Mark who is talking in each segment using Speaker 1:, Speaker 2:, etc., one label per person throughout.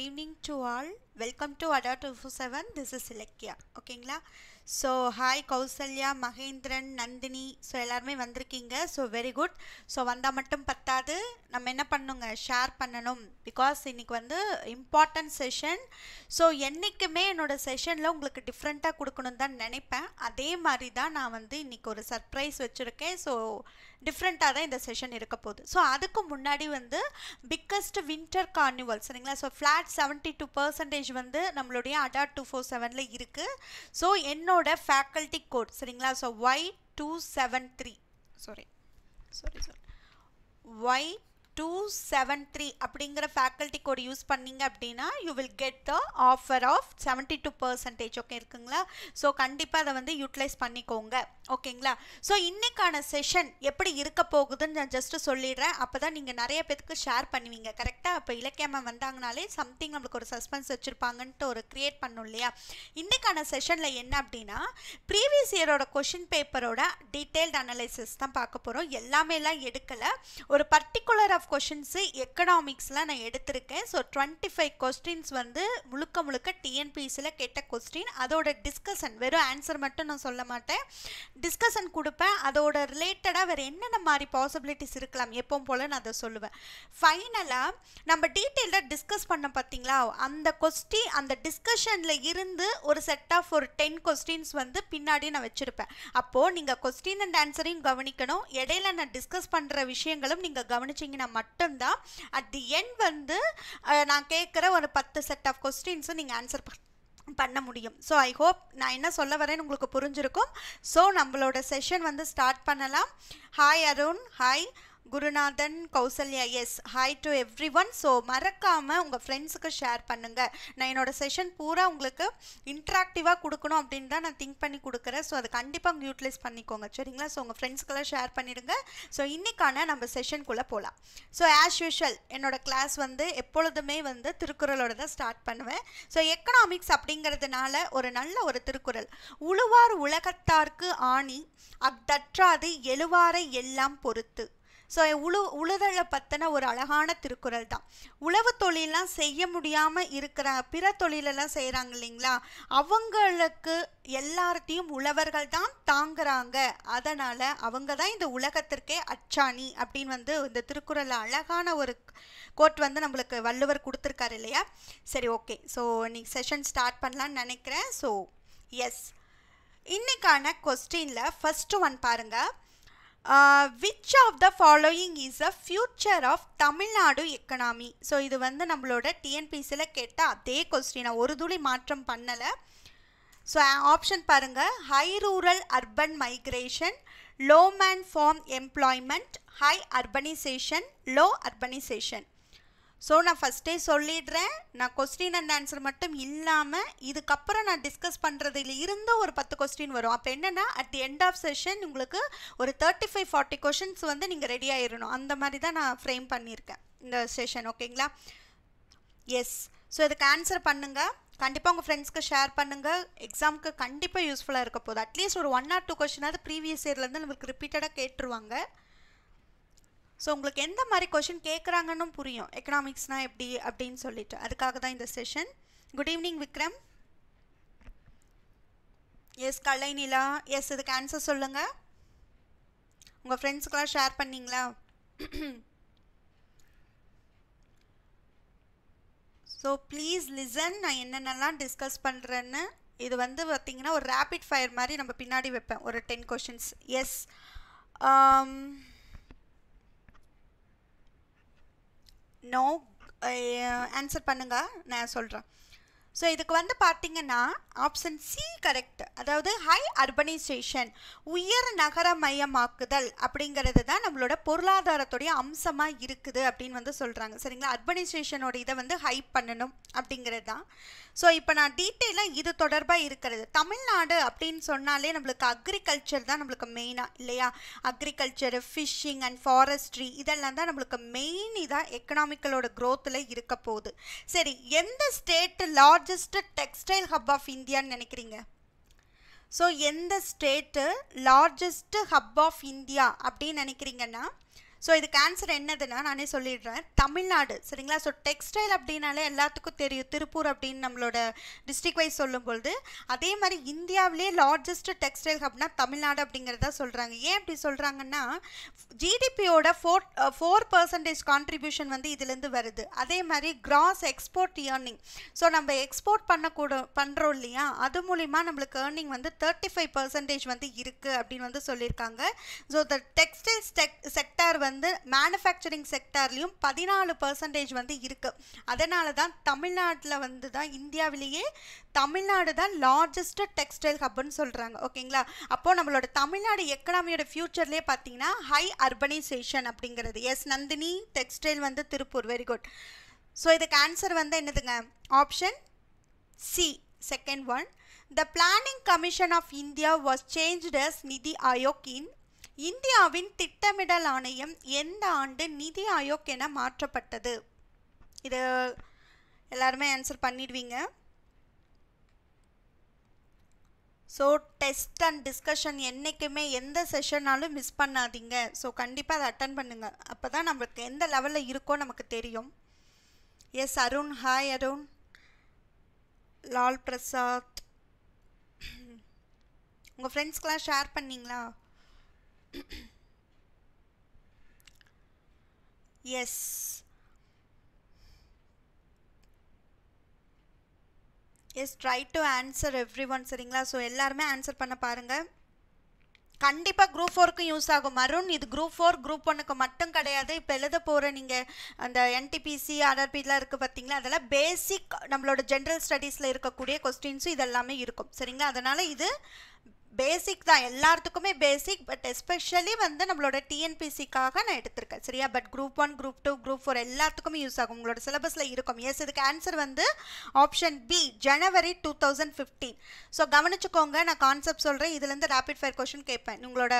Speaker 1: Good evening to all welcome to Adda two four seven this is Ilakkiya ஓகேங்களா so hi Kausalya Mahendran Nandhini so எல்லாருமே வந்திருக்கீங்க so very good so வந்தால் மட்டும் பத்தாது நம்ம என்ன பண்ணுங்க ஷேர் பண்ணணும் பிகாஸ் இன்றைக்கி வந்து இம்பார்ட்டன்ட் செஷன் ஸோ என்றைக்குமே என்னோடய செஷனில் உங்களுக்கு டிஃப்ரெண்ட்டாக கொடுக்கணுன்னு தான் நினைப்பேன் அதே மாதிரி தான் நான் வந்து இன்றைக்கி ஒரு சர்ப்ரைஸ் வச்சுருக்கேன் ஸோ டிஃப்ரெண்ட்டாக தான் இந்த செஷன் இருக்க போகுது ஸோ அதுக்கு முன்னாடி வந்து பிக்கஸ்ட் வின்டர் கார்னிவல் சரிங்களா so flat seventy two percentage வந்து நம்மளுடைய அடாட் டூ ஃபோர் செவனில் இருக்குது ஸோ என்னோட ஃபேக்கல்ட்டி கோட் சரிங்களா so Y two seven three sorry sorry sorry Y two seven three அப்படிங்கிற ஃபேக்கல்ட்டி கோடு யூஸ் பண்ணீங்க அப்படின்னா you will get the offer of seventy two percentage okay இருக்குங்களா so கண்டிப்பாக அதை வந்து யூட்டிலைஸ் பண்ணிக்கோங்க ஓகேங்களா ஸோ இன்றைக்கான செஷன் எப்படி இருக்க போகுதுன்னு நான் ஜஸ்ட்டு சொல்லிடுறேன் அப்போ தான் நீங்கள் நிறைய பேருக்கு ஷேர் பண்ணுவீங்க கரெக்டாக இப்போ இலக்கியமாக வந்தாங்கனாலே சம்திங் நம்மளுக்கு ஒரு சஸ்பென்ஸ் வச்சுருப்பாங்கன்ட்டு ஒரு க்ரியேட் பண்ணும் இல்லையா இன்றைக்கான செஷனில் என்ன அப்படின்னா ப்ரீவியஸ் இயரோட கொஷின் பேப்பரோட டீட்டெயில்டு அனலைசிஸ் தான் பார்க்க போகிறோம் எல்லாமே எல்லாம் எடுக்கலை ஒரு பர்டிகுலராக ஆஃப் கொஷின்ஸு எக்கனாமிக்ஸில் நான் எடுத்திருக்கேன் ஸோ டுவெண்ட்டி ஃபைவ் கொஸ்டின்ஸ் வந்து முழுக்க முழுக்க டிஎன்பிசியில் கேட்ட கொஸ்டின் அதோட டிஸ்கஷன் வெறும் ஆன்சர் மட்டும் நான் சொல்ல மாட்டேன் டிஸ்கஷன் கொடுப்பேன் அதோட ரிலேட்டடாக வேறு என்னென்ன மாதிரி பாசிபிலிட்டிஸ் இருக்கலாம் எப்போ போல் நான் அதை சொல்லுவேன் ஃபைனலாக நம்ம டீட்டெயிலாக டிஸ்கஸ் பண்ண பார்த்தீங்களா அந்த கொஸ்டின் அந்த டிஸ்கஷனில் இருந்து ஒரு செட் ஆஃப் ஒரு டென் கொஸ்டின்ஸ் வந்து பின்னாடி நான் வச்சுருப்பேன் அப்போது நீங்கள் கொஸ்டின் அண்ட் ஆன்சரையும் கவனிக்கணும் இடையில நான் டிஸ்கஸ் பண்ணுற விஷயங்களும் நீங்கள் கவனிச்சிங்கன்னா மட்டும்தான் அட் தி எண்ட் வந்து நான் கேட்குற ஒரு பத்து செட் ஆஃப் கொஸ்டின்ஸும் நீங்கள் ஆன்சர் பண்ண பண்ண முடியும் ஸோ ஐ ஹோப் நான் என்ன சொல்ல வரேன்னு உங்களுக்கு புரிஞ்சிருக்கும் ஸோ நம்மளோட செஷன் வந்து ஸ்டார்ட் பண்ணலாம் hi Arun hi Gurunathan Kausalya yes hi to everyone so மறக்காமல் உங்கள் ஃப்ரெண்ட்ஸுக்கு ஷேர் பண்ணுங்கள் நான் என்னோடய செஷன் பூரா உங்களுக்கு இன்ட்ராக்டிவாக கொடுக்கணும் அப்படின்னு தான் நான் திங்க் பண்ணி கொடுக்குறேன் ஸோ அதை கண்டிப்பாக உங்கள் யூட்டிலைஸ் பண்ணிக்கோங்க சரிங்களா ஸோ உங்கள் ஃப்ரெண்ட்ஸ்க்கெல்லாம் ஷேர் பண்ணிவிடுங்க ஸோ இன்றைக்கான நம்ம செஷனுக்குள்ளே போகலாம் ஸோ ஆஸ் யூஷுவல் என்னோடய கிளாஸ் வந்து எப்பொழுதுமே வந்து திருக்குறளோட தான் ஸ்டார்ட் பண்ணுவேன் ஸோ எக்கனாமிக்ஸ் அப்படிங்கிறதுனால ஒரு நல்ல ஒரு திருக்குறள் உழுவார் உலகத்தார்க்கு ஆணி அத்தற்றாது எழுவாரை எல்லாம் பொறுத்து ஸோ உழு உழுதழ பற்றின ஒரு அழகான திருக்குறள் தான் உழவு தொழிலெலாம் செய்ய முடியாமல் இருக்கிற பிற தொழிலெல்லாம் செய்கிறாங்க இல்லைங்களா அவங்களுக்கு எல்லார்ட்டையும் உழவர்கள் தான் தாங்குறாங்க அதனால் அவங்க தான் இந்த உலகத்திற்கே அச்சாணி அப்படின்னு வந்து இந்த திருக்குறளில் அழகான ஒரு கோட் வந்து நம்மளுக்கு வள்ளுவர் கொடுத்துருக்காரு இல்லையா சரி ஓகே ஸோ நீங்கள் செஷன் ஸ்டார்ட் பண்ணலான்னு நினைக்கிறேன் ஸோ எஸ் இன்றைக்கான கொஸ்டினில் ஃபஸ்ட்டு ஒன் பாருங்கள் which of the following is a the of Tamil Nadu economy so இது வந்து நம்மளோட டிஎன்பிசியில் கேட்ட அதே கொஸ்டினை ஒரு துளி மாற்றம் பண்ணலை ஸோ ஆப்ஷன் பாருங்கள் high rural urban migration low man farm employment high urbanisation low urbanisation so நான் ஃபஸ்ட்டே சொல்லிடுறேன் நான் கொஸ்டின் அண்ட் ஆன்சர் மட்டும் இல்லாமல் இதுக்கப்புறம் நான் டிஸ்கஸ் பண்ணுறதுல இருந்து ஒரு பத்து கொஸ்டின் வரும் அப்போ என்னென்னா at the end of session உங்களுக்கு ஒரு தேர்ட்டி ஃபைவ் ஃபார்ட்டி கொஷின்ஸ் வந்து நீங்கள் ரெடி ஆகிடணும் அந்த மாதிரி தான் நான் ஃப்ரேம் பண்ணியிருக்கேன் இந்த செஷன் ஓகேங்களா எஸ் ஸோ இதுக்கு ஆன்சர் பண்ணுங்கள் கண்டிப்பாக உங்கள் ஃப்ரெண்ட்ஸ்க்கு ஷேர் பண்ணுங்கள் எக்ஸாமுக்கு கண்டிப்பாக யூஸ்ஃபுல்லாக இருக்க போகுது அட்லீஸ்ட் ஒரு ஒன் ஆர் டூ கொஷனாவது ப்ரீவியஸ் இயர்லேருந்து நம்மளுக்கு ரிப்பீட்டடாக கேட்டுருவாங்க ஸோ உங்களுக்கு எந்த மாதிரி கொஷின் கேட்குறாங்கன்னு புரியும் எக்கனாமிக்ஸ்னால் எப்படி அப்படின்னு சொல்லிட்டு அதுக்காக தான் இந்த session good evening Vikram yes Kalai Nila yes இதுக்கு ஆன்சர் சொல்லுங்கள் உங்கள் ஃப்ரெண்ட்ஸுக்கெலாம் ஷேர் பண்ணிங்களா ஸோ ப்ளீஸ் லிசன் நான் என்னென்னலாம் டிஸ்கஸ் பண்ணுறேன்னு இது வந்து பார்த்திங்கன்னா ஒரு ரேபிட் ஃபயர் மாதிரி நம்ம பின்னாடி வைப்பேன் ஒரு ten questions yes no answer eh, பண்ணுங்கள் நான் சொல்கிறேன் ஸோ இதுக்கு வந்து பார்த்தீங்கன்னா ஆப்ஷன் சி கரெக்ட் அதாவது ஹை அர்பனைசேஷன் உயர் நகர மயமாக்குதல் அப்படிங்கிறது தான் நம்மளோட பொருளாதாரத்துடைய அம்சமாக இருக்குது அப்படின்னு வந்து சொல்கிறாங்க சரிங்களா அர்பனைசேஷனோட இதை வந்து ஹை பண்ணணும் அப்படிங்கிறது தான் ஸோ இப்போ நான் டீட்டெயிலாக இது தொடர்பாக இருக்கிறது தமிழ்நாடு அப்படின்னு சொன்னாலே நம்மளுக்கு அக்ரிகல்ச்சர் தான் நம்மளுக்கு மெயினாக இல்லையா அக்ரிகல்ச்சர் ஃபிஷ்ஷிங் அண்ட் ஃபாரஸ்ட்ரி இதெல்லாம் தான் நம்மளுக்கு மெயின் இதாக எக்கனாமிக்கலோட க்ரோத்தில் இருக்க போகுது சரி எந்த state largest textile hub of இந்தியான்னு நினைக்கிறீங்க ஸோ எந்த state largest hub of India அப்படின்னு நினைக்கிறீங்கன்னா ஸோ இதுக்கு ஆன்சர் என்னதுன்னா நானே சொல்லிடுறேன் தமிழ்நாடு சரிங்களா ஸோ டெக்ஸ்டைல் அப்படின்னாலே எல்லாத்துக்கும் தெரியும் திருப்பூர் அப்படின்னு நம்மளோட டிஸ்ட்ரிக் வைஸ் சொல்லும்பொழுது அதே மாதிரி இந்தியாவிலேயே லார்ஜஸ்ட் டெக்ஸ்டைல் ஹப்னா தமிழ்நாடு அப்படிங்கிறத சொல்கிறாங்க ஏன் அப்படி சொல்கிறாங்கன்னா ஜிடிபியோட ஃபோர் ஃபோர் பர்சன்டேஜ் கான்ட்ரிபியூஷன் வந்து இதுலேருந்து வருது அதே மாதிரி கிராஸ் எக்ஸ்போர்ட் இயர்னிங் ஸோ நம்ம எக்ஸ்போர்ட் பண்ணக்கூட பண்ணுறோம் இல்லையா அது மூலிமா நம்மளுக்கு ஏர்னிங் வந்து தேர்ட்டி ஃபைவ் பர்சன்டேஜ் வந்து இருக்குது அப்படின்னு வந்து சொல்லியிருக்காங்க ஸோ த டெக்ஸ்டைல் செக்டார் வந்து வந்து மேனுஃபேக்சரிங் செக்டார்லேயும் பதினாலு பர்சன்டேஜ் வந்து இருக்குது அதனால தான் தமிழ்நாட்டில் வந்து தான் இந்தியாவிலேயே தமிழ்நாடு தான் லார்ஜஸ்ட் டெக்ஸ்டைல் ஹப்னு சொல்கிறாங்க ஓகேங்களா அப்போது நம்மளோட தமிழ்நாடு எக்கனாமியோட ஃப்யூச்சர்லேயே பார்த்தீங்கன்னா ஹை அர்பனைசேஷன் அப்படிங்கிறது எஸ் நந்தினி டெக்ஸ்டைல் வந்து திருப்பூர் வெரி குட் ஸோ இதுக்கு ஆன்சர் வந்து என்னதுங்க option C second one the planning commission of India was changed as NITI Aayog இன் இந்தியாவின் திட்டமிடல் ஆணையம் எந்த ஆண்டு நிதி ஆயோக் என மாற்றப்பட்டது இது எல்லாருமே ஆன்சர் பண்ணிடுவீங்க ஸோ டெஸ்ட் அண்ட் டிஸ்கஷன் என்றைக்குமே எந்த செஷனாலும் மிஸ் பண்ணாதீங்க ஸோ கண்டிப்பாக அதை அட்டன் பண்ணுங்கள் அப்போ தான் நம்மளுக்கு எந்த லெவலில் இருக்கோ நமக்கு தெரியும் எஸ் அருண் ஹாய் அருண் லால் பிரசாத் உங்கள் ஃப்ரெண்ட்ஸ்க்கெலாம் ஷேர் பண்ணிங்களா yes yes try to answer everyone சரிங்களா ஸோ எல்லாருமே ஆன்சர் பண்ண பாருங்கள் கண்டிப்பாக குரூப் ஃபோருக்கும் யூஸ் ஆகும் மருண் இது குரூப் ஃபோர் குரூப் ஒன்னுக்கு மட்டும் கிடையாது இப்போ எழுத போகிற நீங்கள் அந்த என்டிபிசி ஆர்ஆர்பிலாம் இருக்குது பார்த்தீங்களா அதெல்லாம் பேசிக் நம்மளோட ஜென்ரல் ஸ்டடீஸில் இருக்கக்கூடிய கொஸ்டின்ஸும் இதெல்லாமே இருக்கும் சரிங்களா அதனால் இது பேசிக் தான் எல்லாத்துக்குமே பேசிக் பட் எஸ்பெஷலி வந்து நம்மளோட டிஎன்பிசிக்காக நான் எடுத்திருக்கேன் சரியா but group one group two group four எல்லாத்துக்குமே யூஸ் ஆகும் உங்களோட சிலபஸில் இருக்கும் எஸ் இதுக்கு ஆன்சர் வந்து option B January two thousand fifteen so கவனிச்சுக்கோங்க நான் கான்செப்ட் சொல்கிறேன் இதுலேருந்து ரேபிட் ஃபயர் கொஷின் கேட்பேன் உங்களோட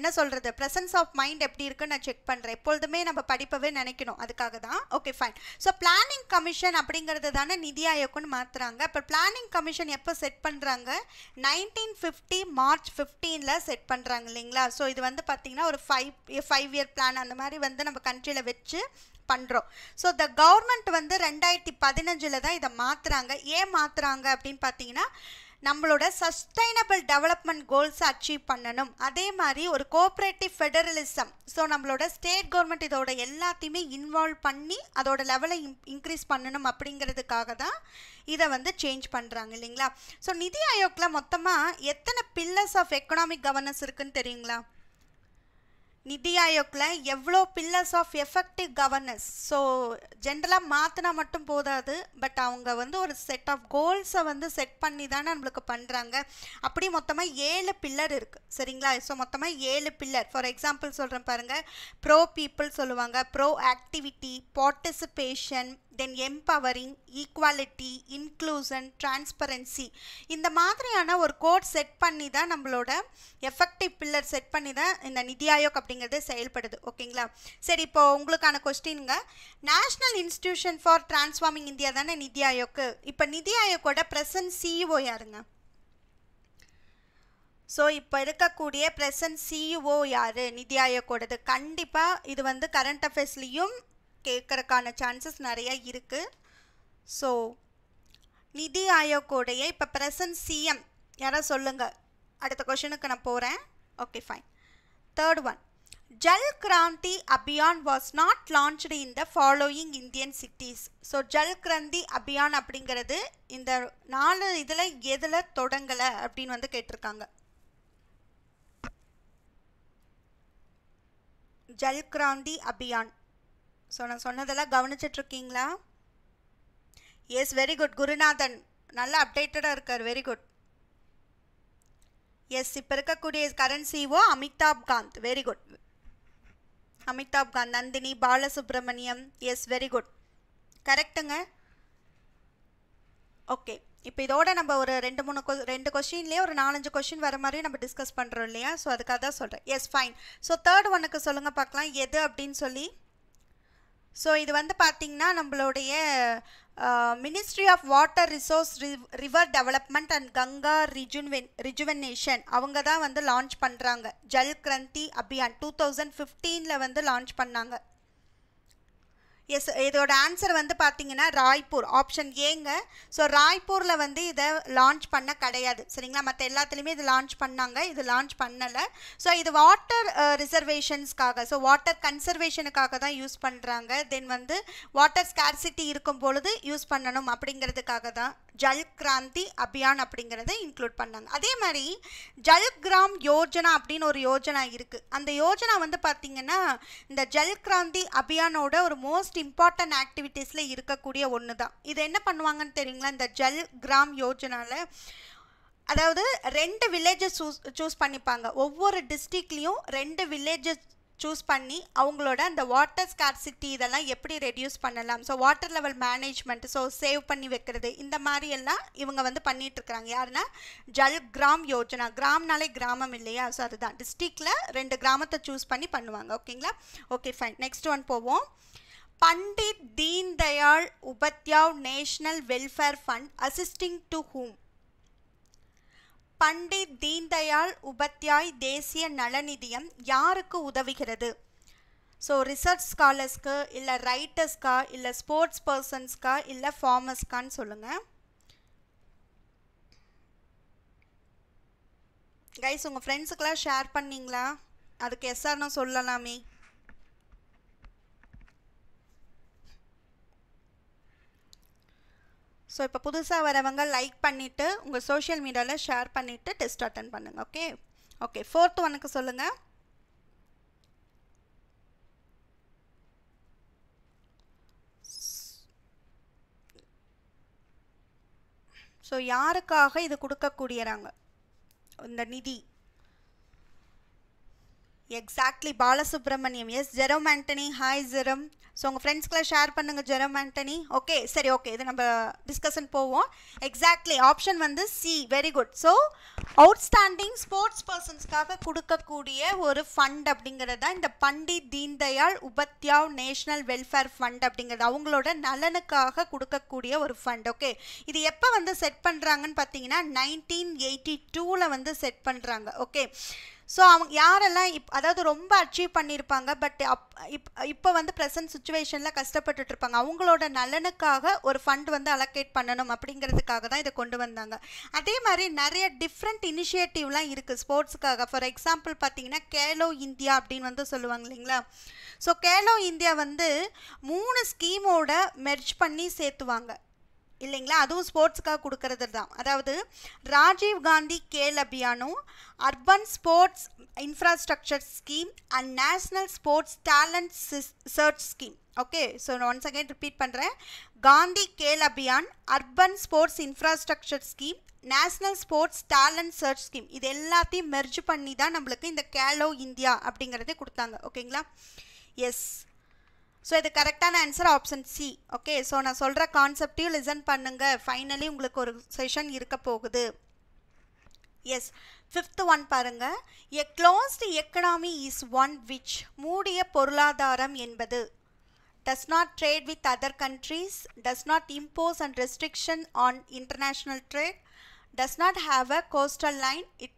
Speaker 1: என்ன சொல்கிறது ப்ரெசன்ஸ் ஆஃப் மைண்ட் எப்படி இருக்குன்னு நான் செக் பண்ணுறேன் எப்பொழுதுமே நம்ம படிப்பவே நினைக்கணும் அதுக்காக தான் okay fine so planning commission அப்படிங்கிறது தானே நிதி ஆயோக்குன்னு மாற்றுறாங்க இப்போ பிளானிங் கமிஷன் எப்போ செட் பண்ணுறாங்க நைன்டீன் ஃபிஃப்டி மார்ச் ஃபிஃப்டீனில் செட் பண்ணுறாங்க இல்லைங்களா ஸோ இது வந்து பார்த்திங்கன்னா ஒரு ஃபைவ் ஃபைவ் இயர் பிளான் அந்த மாதிரி வந்து நம்ம கண்ட்ரியில் வச்சு பண்ணுறோம் ஸோ த கவர்மெண்ட் வந்து ரெண்டாயிரத்தி பதினஞ்சில் தான் இதை மாற்றுறாங்க ஏன் மாற்றுறாங்க அப்படின்னு பார்த்தீங்கன்னா நம்மளோட சஸ்டைனபிள் டெவலப்மெண்ட் கோல்ஸை அச்சீவ் பண்ணணும் அதே மாதிரி ஒரு கோஆப்ரேட்டிவ் ஃபெடரலிசம் ஸோ நம்மளோட ஸ்டேட் கவர்மெண்ட் இதோட எல்லாத்தையுமே இன்வால்வ் பண்ணி அதோட லெவலை இன்க்ரீஸ் பண்ணணும் அப்படிங்கிறதுக்காக தான் இதை வந்து சேஞ்ச் பண்ணுறாங்க இல்லைங்களா ஸோ நிதி ஆயோக்கில் மொத்தமாக எத்தனை பில்லர்ஸ் ஆஃப் எக்கனாமிக் கவர்னன்ஸ் இருக்குன்னு தெரியுங்களா நிதி ஆயோக்கில் எவ்வளோ pillars of effective governance so ஜென்ரலாக மாற்றினா மட்டும் போதாது பட் அவங்க வந்து ஒரு செட் ஆஃப் கோல்ஸை வந்து செட் பண்ணி தானே நம்மளுக்கு பண்ணுறாங்க அப்படி மொத்தமாக ஏழு பில்லர் இருக்குது சரிங்களா ஸோ மொத்தமாக ஏழு பில்லர் ஃபார் எக்ஸாம்பிள் சொல்கிறேன் பாருங்கள் ப்ரோ பீப்புள் சொல்லுவாங்க pro activity participation then empowering equality inclusion transparency இந்த மாதிரியான ஒரு கோட் செட் பண்ணி தான் நம்மளோட எஃபெக்டிவ் பில்லர் செட் பண்ணி தான் இந்த நிதி ஆயோக் அப்படிங்கிற அப்படிங்கிறது செயல்படுது ஓகேங்களா சரி இப்போ உங்களுக்கான கொஸ்டின்ங்க national institution for transforming India தானே நிதி ஆயோக்கு இப்போ நிதி ஆயோக்கோட பிரசன்ட் சிஇஓ e யாருங்க ஸோ இப்போ இருக்கக்கூடிய பிரசன்ட் சிஇஓ யார் நிதி ஆயோக்கோடது கண்டிப்பாக இது வந்து கரண்ட் அஃபேர்ஸ்லேயும் கேட்குறக்கான சான்சஸ் நிறையா இருக்குது ஸோ நிதி ஆயோக்கோடைய இப்போ பிரசன்ட் சிஎம் யாராவது சொல்லுங்கள் அடுத்த கொஷனுக்கு நான் போகிறேன் okay fine third one Jal Kranti Abhiyan was not launched in the following Indian cities so Jal Kranti Abhiyan அப்படிங்கிறது இந்த நாலு இதில் எதில் தொடங்கலை அப்படின்னு வந்து கேட்டிருக்காங்க ஜல் கிராந்தி அபியான் ஸோ நான் சொன்னதெல்லாம் கவனிச்சிட்ருக்கீங்களா எஸ் வெரி குட் குருநாதன் நல்லா அப்டேட்டடாக இருக்கார் வெரி குட் எஸ் இப்போ இருக்கக்கூடிய current CEO Amitabh Kant very good Amitabh Kant Nandhini Balasubramaniam yes very good கரெக்டுங்க ஓகே இப்போ இதோட நம்ம ஒரு ரெண்டு மூணு கொ ரெண்டு கொஷின்லேயே ஒரு நாலஞ்சு கொஷின் வர மாதிரியும் நம்ம டிஸ்கஸ் பண்ணுறோம் இல்லையா ஸோ அதுக்காக தான் சொல்கிறேன் எஸ் ஃபைன் ஸோ தேர்ட் ஒன்னுக்கு சொல்லுங்கள் பார்க்கலாம் எது அப்படின்னு சொல்லி ஸோ இது வந்து பார்த்திங்கன்னா நம்மளுடைய ministry of water resource river development and Ganga ரிஜுன்வென் ரிஜுவனேஷன் அவங்க தான் வந்து லான்ச் பண்ணுறாங்க ஜல் கிரந்தி அபியான் டூ தௌசண்ட் ஃபிஃப்டீனில் வந்து லான்ச் பண்ணாங்க எஸ் இதோட ஆன்சர் வந்து பார்த்தீங்கன்னா ராய்ப்பூர் ஆப்ஷன் ஏங்க ஸோ ராய்ப்பூரில் வந்து இதை லான்ச் பண்ண கிடையாது சரிங்களா மற்ற எல்லாத்துலேயுமே இது லான்ச் பண்ணாங்க இது லான்ச் பண்ணலை ஸோ இது வாட்டர் ரிசர்வேஷன்ஸ்க்காக ஸோ வாட்டர் கன்சர்வேஷனுக்காக தான் யூஸ் பண்ணுறாங்க தென் வந்து வாட்டர் ஸ்கேர்சிட்டி இருக்கும் பொழுது யூஸ் பண்ணணும் அப்படிங்கிறதுக்காக தான் ஜல் கிராந்தி அபியான் அப்படிங்கிறத இன்க்ளூட் பண்ணாங்க அதே மாதிரி ஜல் கிராம் யோஜனா அப்படின்னு ஒரு யோஜனா இருக்குது அந்த யோஜனா வந்து பார்த்திங்கன்னா இந்த ஜல் கிராந்தி அபியானோட ஒரு மோஸ்ட் இம்பார்ட்டன்ட் ஆக்டிவிட்டீஸில் இருக்கக்கூடிய ஒன்று தான் இது என்ன பண்ணுவாங்கன்னு தெரியுங்களா இந்த ஜல் கிராம் யோஜனாவில் அதாவது ரெண்டு வில்லேஜஸ் சூஸ் சூஸ் பண்ணிப்பாங்க ஒவ்வொரு டிஸ்ட்ரிக்ட்லேயும் ரெண்டு வில்லேஜஸ் சூஸ் பண்ணி அவங்களோட அந்த வாட்டர் ஸ்கார்சிட்டி இதெல்லாம் எப்படி ரெடியூஸ் பண்ணலாம் so water level management so save பண்ணி வைக்கிறது இந்த மாதிரி எல்லாம் இவங்க வந்து பண்ணிகிட்ருக்குறாங்க யாருன்னா ஜல் கிராம் யோஜனா கிராம்னாலே கிராமம் இல்லையா ஸோ அதுதான் டிஸ்ட்ரிக்டில் ரெண்டு கிராமத்தை சூஸ் பண்ணி பண்ணுவாங்க ஓகேங்களா ஓகே ஃபைன் நெக்ஸ்ட் ஒன் போவோம் Pandit Deendayal Dayal Upadhyay welfare fund assisting to to whom? Pandit Deendayal Upadhyay தேசிய நலநிதியம் யாருக்கு உதவுகிறது ஸோ ரிசர்ச் ஸ்காலர்ஸ்க்கு இல்லை ரைட்டர்ஸ்க்கா இல்லை ஸ்போர்ட்ஸ் பர்சன்ஸ்க்கா இல்லை ஃபார்மர்ஸ்க்கான்னு சொல்லுங்கள் கைஸ் உங்கள் ஃப்ரெண்ட்ஸுக்கெலாம் ஷேர் பண்ணிங்களா அதுக்கு எஸ்ஆர்னு சொல்லலாமே ஸோ இப்போ புதுசாக வரவங்க லைக் பண்ணிவிட்டு உங்கள் சோஷியல் மீடியாவில் ஷேர் பண்ணிவிட்டு டெஸ்ட் அட்டன் பண்ணுங்கள் ஓகே ஓகே ஃபோர்த் ஒனுக்கு சொல்லுங்கள் ஸோ யாருக்காக இது கொடுக்கக்கூடியறாங்க இந்த நிதி exactly Balasubramaniam yes Jerome Antony hi Jerome so உங்கள் ஃப்ரெண்ட்ஸ்க்கெலாம் ஷேர் பண்ணுங்கள் ஜெரோம் ஆண்டனி ஓகே சரி ஓகே இது நம்ம டிஸ்கஷன் போவோம் எக்ஸாக்ட்லி ஆப்ஷன் வந்து C very good so outstanding sports பர்சன்ஸ்க்காக கொடுக்கக்கூடிய ஒரு ஃபண்ட் அப்படிங்கிறது தான் இந்த Pandit Deendayal Upadhyay national welfare fund அப்படிங்கிறது அவங்களோட நலனுக்காக கொடுக்கக்கூடிய ஒரு ஃபண்ட் ஓகே இது எப்போ வந்து செட் பண்ணுறாங்கன்னு பார்த்தீங்கன்னா நைன்டீன் எயிட்டி டூவில் வந்து செட் பண்ணுறாங்க ஓகே ஸோ அவங்க யாரெல்லாம் இப் அதாவது ரொம்ப அச்சீவ் பண்ணியிருப்பாங்க பட் அப் இப் இப்போ வந்து ப்ரெசன்ட் சுச்சுவேஷனில் கஷ்டப்பட்டுட்டு இருப்பாங்க அவங்களோட நலனுக்காக ஒரு ஃபண்ட் வந்து அலோகேட் பண்ணணும் அப்படிங்கிறதுக்காக தான் இதை கொண்டு வந்தாங்க அதே மாதிரி நிறைய டிஃப்ரெண்ட் இனிஷியேட்டிவ்லாம் இருக்குது ஸ்போர்ட்ஸுக்காக ஃபார் எக்ஸாம்பிள் பார்த்தீங்கன்னா கேலோ இந்தியா அப்படின்னு வந்து சொல்லுவாங்க இல்லைங்களா ஸோ கேலோ இந்தியா வந்து மூணு ஸ்கீமோட மெர்ஜ் பண்ணி சேர்த்துவாங்க இல்லைங்களா அதுவும் ஸ்போர்ட்ஸுக்காக கொடுக்கறது தான் அதாவது ராஜீவ் காந்தி கேல் அபியானும் urban sports infrastructure scheme and national sports talent search scheme okay so நான் ஒன்ஸ் அகைன் ரிப்பீட் பண்ணுறேன் Gandhi Khel Abhiyan urban sports infrastructure scheme national sports talent search scheme இது எல்லாத்தையும் மெர்ஜ் பண்ணி தான் நம்மளுக்கு இந்த கேலோ இந்தியா அப்படிங்கிறதே கொடுத்தாங்க ஓகேங்களா எஸ் ஸோ இது கரெக்டான answer option C okay so நான் சொல்கிற கான்செப்டையும் லிசன் பண்ணுங்கள் ஃபைனலி உங்களுக்கு ஒரு செஷன் இருக்க போகுது எஸ் ஃபிஃப்த் ஒன் பாருங்கள் a closed economy is one which மூடிய பொருளாதாரம் என்பது does not trade with other countries, does not impose and restriction on international trade, does not have a coastal line, it,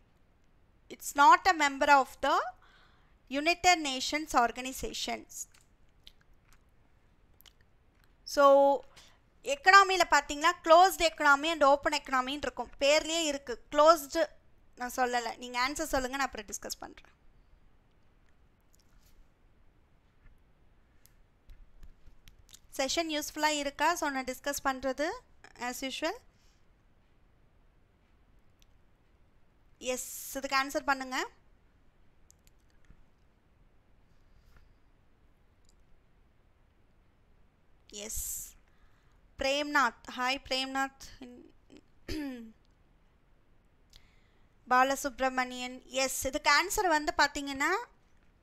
Speaker 1: it's not a member of the United Nations organizations. So எக்கனாமியில் பார்த்தீங்கன்னா closed economy and open எக்கனாமின்னு இருக்கும் பேர்லேயே இருக்குது closed நான் சொல்லலை நீங்கள் answer சொல்லுங்கள் நான் அப்புறம் டிஸ்கஸ் பண்ணுறேன் செஷன் யூஸ்ஃபுல்லாக இருக்கா ஸோ நான் டிஸ்கஸ் பண்ணுறது ஆஸ் யூஷுவல் எஸ் இதுக்கு ஆன்சர் பண்ணுங்கள் yes Premnath hi Premnath Balasubramanian yes இதுக்கு ஆன்சர் வந்து பார்த்தீங்கன்னா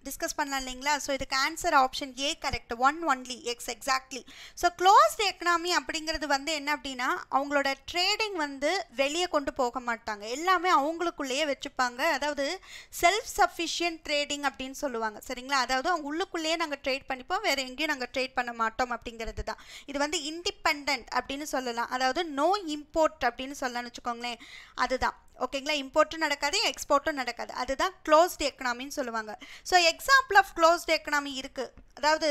Speaker 1: டிஸ்கஸ் பண்ணலாம் இல்லைங்களா ஸோ இதுக்கு answer option A correct one only எக்ஸ் எக்ஸாக்ட்லி ஸோ க்ளோஸ் எக்கனாமி அப்படிங்கிறது வந்து என்ன அப்படின்னா அவங்களோட ட்ரேடிங் வந்து வெளியே கொண்டு போக மாட்டாங்க எல்லாமே அவங்களுக்குள்ளேயே வச்சுப்பாங்க அதாவது செல்ஃப் சஃபிஷியன்ட் ட்ரேடிங் அப்படின்னு சொல்லுவாங்க சரிங்களா அதாவது அவங்க உள்ளுக்குள்ளேயே நாங்கள் ட்ரேட் பண்ணிப்போம் வேறு எங்கேயும் நாங்கள் ட்ரேட் பண்ண மாட்டோம் அப்படிங்கிறது தான் இது வந்து இண்டிபெண்ட் அப்படின்னு சொல்லலாம் அதாவது நோ இம்போர்ட் அப்படின்னு சொல்லலாம்னு வச்சுக்கோங்களேன் அதுதான் ஓகேங்களா இம்போர்ட்டும் நடக்காது எக்ஸ்போர்ட்டும் நடக்காது அதுதான் க்ளோஸ்டு எக்கனாமின்னு சொல்லுவாங்க so example of closed economy இருக்குது அதாவது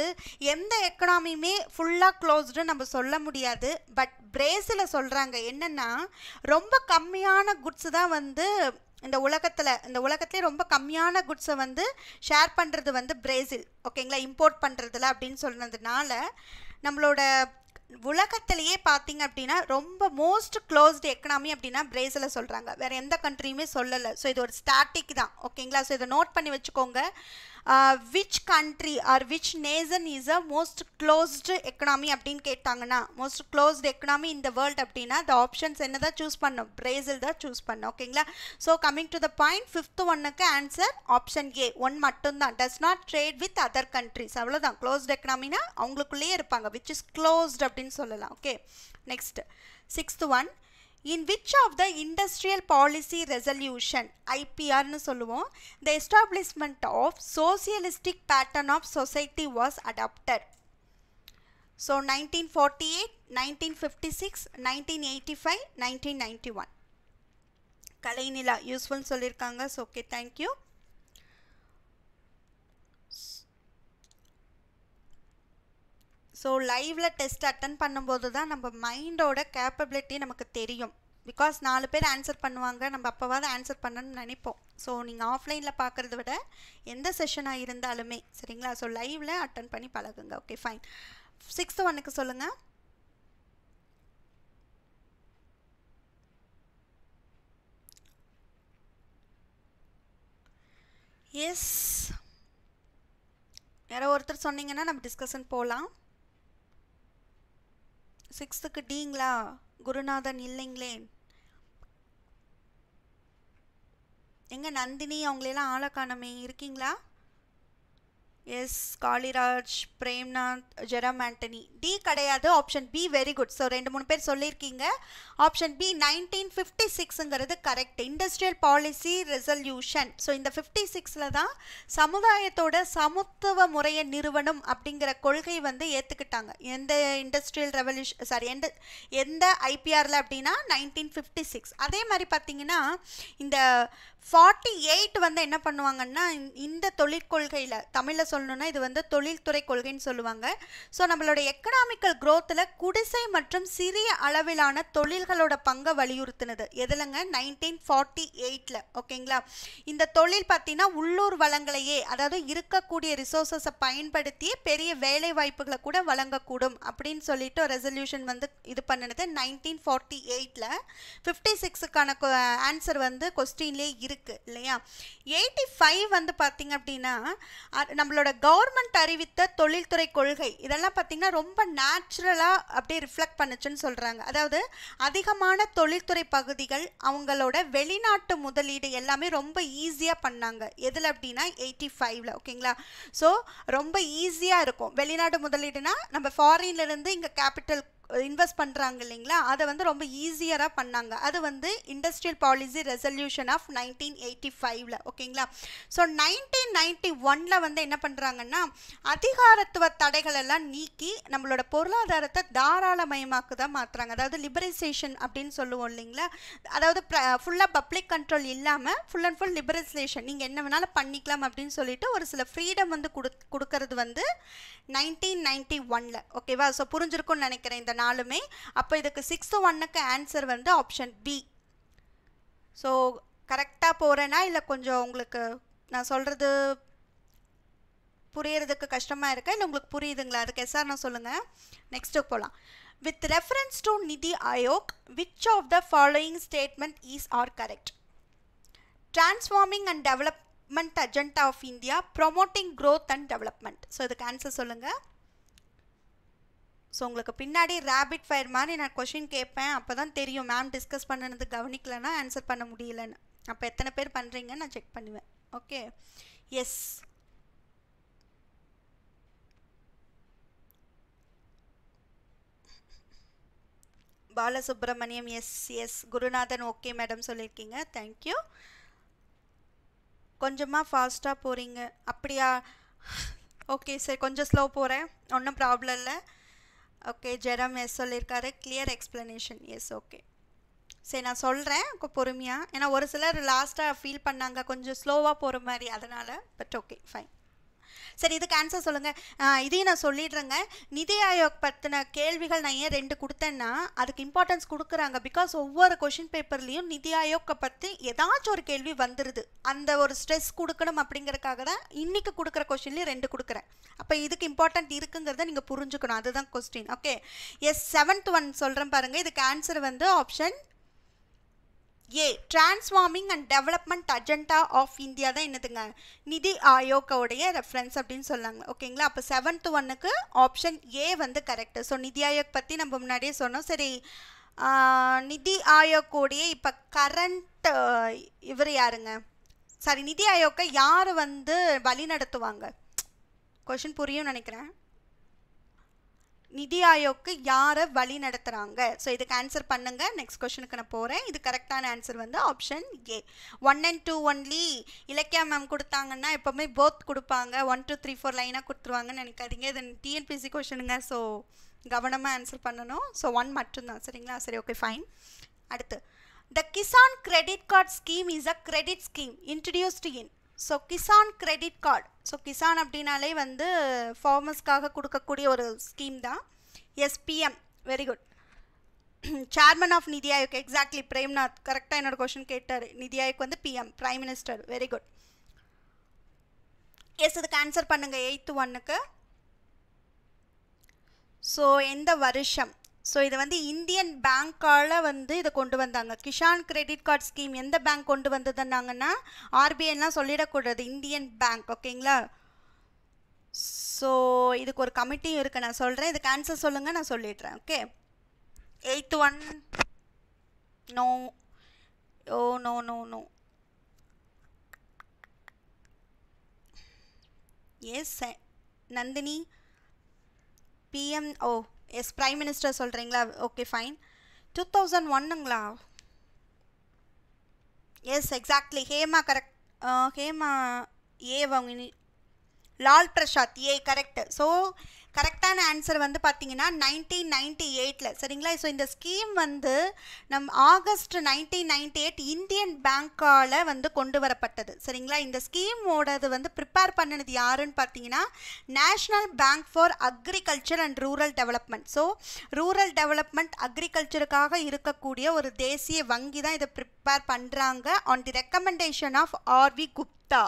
Speaker 1: எந்த எக்கனாமியுமே ஃபுல்லாக க்ளோஸ்டு நம்ம சொல்ல முடியாது பட் பிரேஸில் சொல்கிறாங்க என்னென்னா ரொம்ப கம்மியான குட்ஸு தான் வந்து இந்த உலகத்தில் இந்த உலகத்துலேயே ரொம்ப கம்மியான குட்ஸை வந்து ஷேர் பண்ணுறது வந்து பிரேசில் ஓகேங்களா இம்போர்ட் பண்ணுறதுல அப்படின்னு சொன்னதுனால நம்மளோட உலகத்திலேயே பார்த்தீங்க அப்படின்னா ரொம்ப மோஸ்ட் க்ளோஸ்டு எக்கனாமி அப்படின்னா பிரேசிலை சொல்கிறாங்க வேறு எந்த கண்ட்ரியுமே சொல்லலை ஸோ இது ஒரு ஸ்டாட்டிக் தான் ஓகேங்களா ஸோ இதை நோட் பண்ணி வச்சுக்கோங்க which country or which which is a most closed economy அப்படின்னு கேட்டாங்கன்னா மோஸ்ட் க்ளோஸ்டு எக்கனாமி இந்த வேர்ல்ட் அப்படின்னா த ஆப்ஷன்ஸ் என்ன தான் சூஸ் பண்ணோம் பிரேசில் தான் சூஸ் பண்ணோம் ஓகேங்களா so coming to the point fifth ஒன்னுக்கு ஆன்சர் ஆப்ஷன் ஏ ஒன் மட்டும்தான் does not trade with other countries அவ்வளோதான் க்ளோஸ்ட் எக்கனாமினா அவங்களுக்குள்ளேயே இருப்பாங்க விச் இஸ் க்ளோஸ்ட் அப்படின்னு சொல்லலாம் okay next sixth one in which of the industrial policy resolution ipr the establishment of socialistic pattern of society was adopted so 1948 1956 1985 1991 kalainila useful solirukanga so okay thank you so லைவில் test attend பண்ணும்போது தான் நம்ம மைண்டோட capability நமக்கு தெரியும் because நாலு பேர் answer பண்ணுவாங்க நம்ம அப்போவாது ஆன்சர் பண்ணணும்னு நினைப்போம் ஸோ நீங்கள் ஆஃப்லைனில் பார்க்குறத விட எந்த செஷனாக இருந்தாலுமே சரிங்களா ஸோ லைவில் அட்டன் பண்ணி பழகுங்க ஓகே ஃபைன் சிக்ஸ்த்து ஒன்றுக்கு சொல்லுங்கள் எஸ் யாரோ ஒருத்தர் சொன்னீங்கன்னா நம்ம டிஸ்கஷன் போகலாம் சிக்ஸ்த்துக்கு டீங்களா குருநாதன் இல்லைங்களே எங்கே நந்தினி அவங்களெல்லாம் ஆளை காணமே இருக்கீங்களா yes Kaliraj Premnath Jerome Antony D கிடையாது option B very good so ரெண்டு மூணு பேர் சொல்லியிருக்கீங்க ஆப்ஷன் பி நைன்டீன் ஃபிஃப்டி சிக்ஸுங்கிறது correct industrial policy resolution so இந்த ஃபிஃப்டி சிக்ஸில் தான் சமுதாயத்தோட சமத்துவ முறையை நிறுவனம் அப்படிங்கிற கொள்கை வந்து ஏற்றுக்கிட்டாங்க எந்த இண்டஸ்ட்ரியல் ரெவல்யூஷன் சாரி எந்த எந்த ஐபிஆரில் அப்படின்னா நைன்டீன் ஃபிஃப்டி சிக்ஸ் அதே மாதிரி பார்த்தீங்கன்னா இந்த ஃபார்ட்டி எயிட் வந்து என்ன பண்ணுவாங்கன்னா இந்த தொழிற்கொள்கையில் தமிழில் சொல்லணுன்னா இது வந்து தொழில்துறை கொள்கைன்னு சொல்லுவாங்க ஸோ நம்மளோட எக்கனாமிக்கல் க்ரோத்தில் குடிசை மற்றும் சிறிய அளவிலான தொழில்களோட பங்கை வலியுறுத்தினது எதுலங்க நைன்டீன் ஃபார்ட்டி எயிட்டில் ஓகேங்களா இந்த தொழில் பார்த்தீங்கன்னா உள்ளூர் வளங்களையே அதாவது இருக்கக்கூடிய ரிசோர்ஸஸை பயன்படுத்தி பெரிய வேலை வாய்ப்புகளை கூட வழங்கக்கூடும் அப்படின்னு சொல்லிட்டு ரெசல்யூஷன் வந்து இது பண்ணினது நைன்டீன் ஃபார்ட்டி எயிட்டில் ஃபிஃப்டி சிக்ஸுக்கான ஆன்சர் வந்து கொஸ்டின்லேயே இருக்கு இருக்குது இல்லையா எயிட்டி ஃபைவ் வந்து பார்த்திங்க அப்படின்னா நம்மளோட கவர்மெண்ட் அறிவித்த தொழில்துறை கொள்கை இதெல்லாம் பார்த்திங்கன்னா ரொம்ப நேச்சுரலாக அப்படியே ரிஃப்ளெக்ட் பண்ணுச்சுன்னு சொல்கிறாங்க அதாவது அதிகமான தொழில்துறை பகுதிகள் அவங்களோட வெளிநாட்டு முதலீடு எல்லாமே ரொம்ப ஈஸியாக பண்ணாங்க எதில் அப்படின்னா எயிட்டி ஃபைவ்ல ஓகேங்களா ஸோ ரொம்ப ஈஸியாக இருக்கும் வெளிநாடு முதலீடுனா நம்ம ஃபாரின்லேருந்து இங்கே கேபிட்டல் இன்வெஸ்ட் பண்ணுறாங்க இல்லைங்களா அதை வந்து ரொம்ப ஈஸியராக பண்ணாங்க அது வந்து industrial policy resolution of nineteen eighty ஃபைவ்ல ஓகேங்களா ஸோ நைன்டீன் நைன்டி ஒனில் வந்து என்ன பண்ணுறாங்கன்னா அதிகாரத்துவ தடைகள் எல்லாம் நீக்கி நம்மளோட பொருளாதாரத்தை தாராளமயமாக்கு தான் மாற்றுறாங்க அதாவது லிபரைசேஷன் அப்படின்னு சொல்லுவோம் இல்லைங்களா அதாவது ஃபுல்லாக பப்ளிக் கண்ட்ரோல் இல்லாமல் ஃபுல் அண்ட் ஃபுல் லிபரைசேஷன் நீங்கள் என்ன வேணாலும் பண்ணிக்கலாம் அப்படின்னு சொல்லிட்டு ஒரு சில ஃப்ரீடம் வந்து கொடுக்கறது வந்து நைன்டீன் நைன்டி ஒனில் ஓகேவா ஸோ புரிஞ்சிருக்கும்னு நினைக்கிறேன் இந்த நாலுமே அப்போ இதுக்கு சிக்ஸ் ஒன்னுக்கு ஆன்சர் வந்து ஆப்ஷன் பி ஸோ கரெக்டாக போகிறேன்னா இல்லை கொஞ்சம் உங்களுக்கு நான் சொல்கிறது புரியறதுக்கு கஷ்டமாக இருக்கா இல்லை உங்களுக்கு புரியுதுங்களா அதுக்கு எஸ்ஆர்னா சொல்லுங்கள் நெக்ஸ்ட்டு போகலாம் with reference to NITI Aayog which of the following statement is are correct transforming and development agenda of India promoting growth and development so இதுக்கு ஆன்சர் சொல்லுங்கள் ஸோ உங்களுக்கு பின்னாடி ரேபிட் ஃபயர் மாதிரி நான் கொஷின் கேட்பேன் அப்போ தான் தெரியும் மேம் டிஸ்கஸ் பண்ணனது கவனிக்கலன்னா ஆன்சர் பண்ண முடியலன்னு அப்போ எத்தனை பேர் பண்ணுறீங்கன்னு நான் செக் பண்ணுவேன் okay yes Balasubramaniam yes yes Gurunathan okay madam சொல்லியிருக்கீங்க தேங்க்யூ கொஞ்சமாக ஃபாஸ்ட்டாக போகிறீங்க அப்படியா ஓகே சரி கொஞ்சம் ஸ்லோ போகிறேன் ஒன்றும் ப்ராப்ளம் இல்லை ஓகே ஜெரம் எஸ் சொல்லியிருக்காரு கிளியர் எக்ஸ்ப்ளனேஷன் எஸ் ஓகே சரி நான் சொல்கிறேன் பொறுமையாக ஏன்னா ஒரு சிலர் லாஸ்ட்டாக ஃபீல் பண்ணாங்க கொஞ்சம் ஸ்லோவாக போகிற மாதிரி அதனால் பட் ஓகே ஃபைன் சரி இதுக்கு ஆன்சர் சொல்லுங்கள் இதையும் நான் சொல்லிடுறேங்க நிதி ஆயோக் பற்றின கேள்விகள் நான் ஏன் ரெண்டு கொடுத்தேன்னா அதுக்கு இம்பார்ட்டன்ஸ் கொடுக்குறாங்க பிகாஸ் ஒவ்வொரு கொஷின் பேப்பர்லேயும் நிதி ஆயோக்கை பற்றி ஏதாச்சும் ஒரு கேள்வி வந்துடுது அந்த ஒரு ஸ்ட்ரெஸ் கொடுக்கணும் அப்படிங்கிறதுக்காக தான் இன்றைக்கி கொடுக்குற கொஷின்லேயும் ரெண்டு கொடுக்குறேன் அப்போ இதுக்கு இம்பார்ட்டன்ட் இருக்குங்கிறத நீங்கள் புரிஞ்சுக்கணும் அதுதான் question okay yes seventh one சொல்கிறேன் பாருங்கள் இதுக்கு ஆன்சர் வந்து option A transforming and development agenda of India தான் என்னதுங்க நிதி ஆயோக்கோடைய ரெஃபரன்ஸ் அப்படின்னு சொல்லாங்க ஓகேங்களா அப்போ செவன்த் ஒன்னுக்கு ஆப்ஷன் ஏ வந்து கரெக்டு ஸோ நிதி ஆயோக் பற்றி நம்ம முன்னாடியே சொன்னோம் சரி நிதி ஆயோக்கோடைய இப்போ கரண்ட் இவர் யாருங்க சாரி நிதி ஆயோக்கை யார் வந்து வழி நடத்துவாங்க கொஷின் புரியும் நினைக்கிறேன் நிதி ஆயோக்கு யாரை வழி நடத்துகிறாங்க ஸோ இதுக்கு ஆன்சர் பண்ணுங்கள் நெக்ஸ்ட் கொஷனுக்கு நான் போகிறேன் இது கரெக்டான ஆன்சர் வந்து option A one and two only Ilakkiya ma'am கொடுத்தாங்கன்னா எப்போவுமே போத் கொடுப்பாங்க ஒன் டூ த்ரீ ஃபோர் லைனாக கொடுத்துருவாங்கன்னு நினைக்காதீங்க இது டிஎன்பிசி கொஷனுங்க ஸோ கவனமாக ஆன்சர் பண்ணணும் ஸோ ஒன் மட்டும்தான் சரிங்களா சரி ஓகே ஃபைன் அடுத்து the Kisan credit card scheme is a credit scheme introduced in so Kisan credit card so Kisan அப்படின்னாலே வந்து ஃபார்மர்ஸ்க்காக கொடுக்கக்கூடிய ஒரு ஸ்கீம் தான் yes PM very good chairman of நிதி ஆயோக் எக்ஸாக்ட்லி பிரேம்நாத் கரெக்டாக என்னோட கொஷின் கேட்டார் நிதி ஆயோக் வந்து PM prime minister very good yes இதுக்கு ஆன்சர் பண்ணுங்கள் எயித்து ஒன்னுக்கு ஸோ எந்த வருஷம் ஸோ இதை வந்து இந்தியன் பேங்க்கால் வந்து இதை கொண்டு வந்தாங்க கிஷான் கிரெடிட் கார்டு ஸ்கீம் எந்த பேங்க் கொண்டு வந்ததுன்னாங்கன்னா ஆர்பிஐலாம் சொல்லிடக்கூடாது இந்தியன் பேங்க் ஓகேங்களா ஸோ இதுக்கு ஒரு கமிட்டியும் இருக்குது நான் சொல்கிறேன் இதுக்கு ஆன்சர் சொல்லுங்கள் நான் சொல்லிடுறேன் okay eighth one no oh no no no yes Nandini PM oh yes prime minister சொல்கிறீங்களா ஓகே ஃபைன் டூ தௌசண்ட் ஒன்னுங்களா yes exactly Hema correct Hema A வங்கினி Lal Prasad A correct so கரெக்டான ஆன்சர் வந்து பார்த்தீங்கன்னா நைன்டீன் நைன்டி எயிட்டில் சரிங்களா ஸோ இந்த ஸ்கீம் வந்து நம் August nineteen ninety eight Indian பேங்க்கால் வந்து கொண்டு வரப்பட்டது சரிங்களா இந்த ஸ்கீமோடது வந்து ப்ரிப்பேர் பண்ணினது யாருன்னு பார்த்தீங்கன்னா national bank for agriculture and rural development so rural development அக்ரிகல்ச்சருக்காக இருக்கக்கூடிய ஒரு தேசிய வங்கி தான் இதை ப்ரிப்பேர் பண்ணுறாங்க on the recommendation of RV Gupta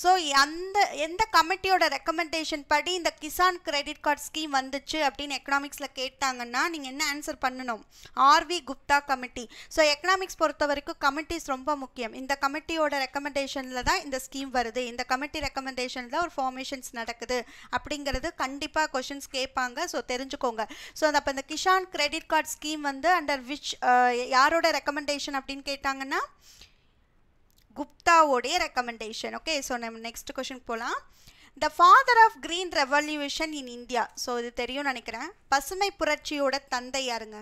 Speaker 1: so அந்த எந்த கமிட்டியோட ரெக்கமெண்டேஷன் படி இந்த கிசான் கிரெடிட் கார்டு ஸ்கீம் வந்துச்சு அப்படின்னு எக்கனாமிக்ஸில் கேட்டாங்கன்னா நீங்கள் என்ன ஆன்சர் பண்ணணும் RV Gupta committee so economics பொறுத்த வரைக்கும் கமிட்டிஸ் ரொம்ப முக்கியம் இந்த கமிட்டியோட ரெக்கமெண்டேஷனில் தான் இந்த ஸ்கீம் வருது இந்த கமிட்டி ரெக்கமெண்டேஷனில் தான் ஒரு ஃபார்மேஷன்ஸ் நடக்குது அப்படிங்கிறது கண்டிப்பாக கொஷின்ஸ் கேட்பாங்க ஸோ தெரிஞ்சுக்கோங்க ஸோ அப்போ இந்த கிஷான் கிரெடிட் கார்டு ஸ்கீம் வந்து அண்டர் விச் யாரோட ரெக்கமெண்டேஷன் அப்படின்னு கேட்டாங்கன்னா குப்தாவோடைய ரெக்கமெண்டேஷன் ஓகே ஸோ நம்ம நெக்ஸ்ட் கொஷனுக்கு போகலாம் the father of green revolution in India so இது தெரியும் நினைக்கிறேன் பசுமை புரட்சியோட தந்தை யாருங்க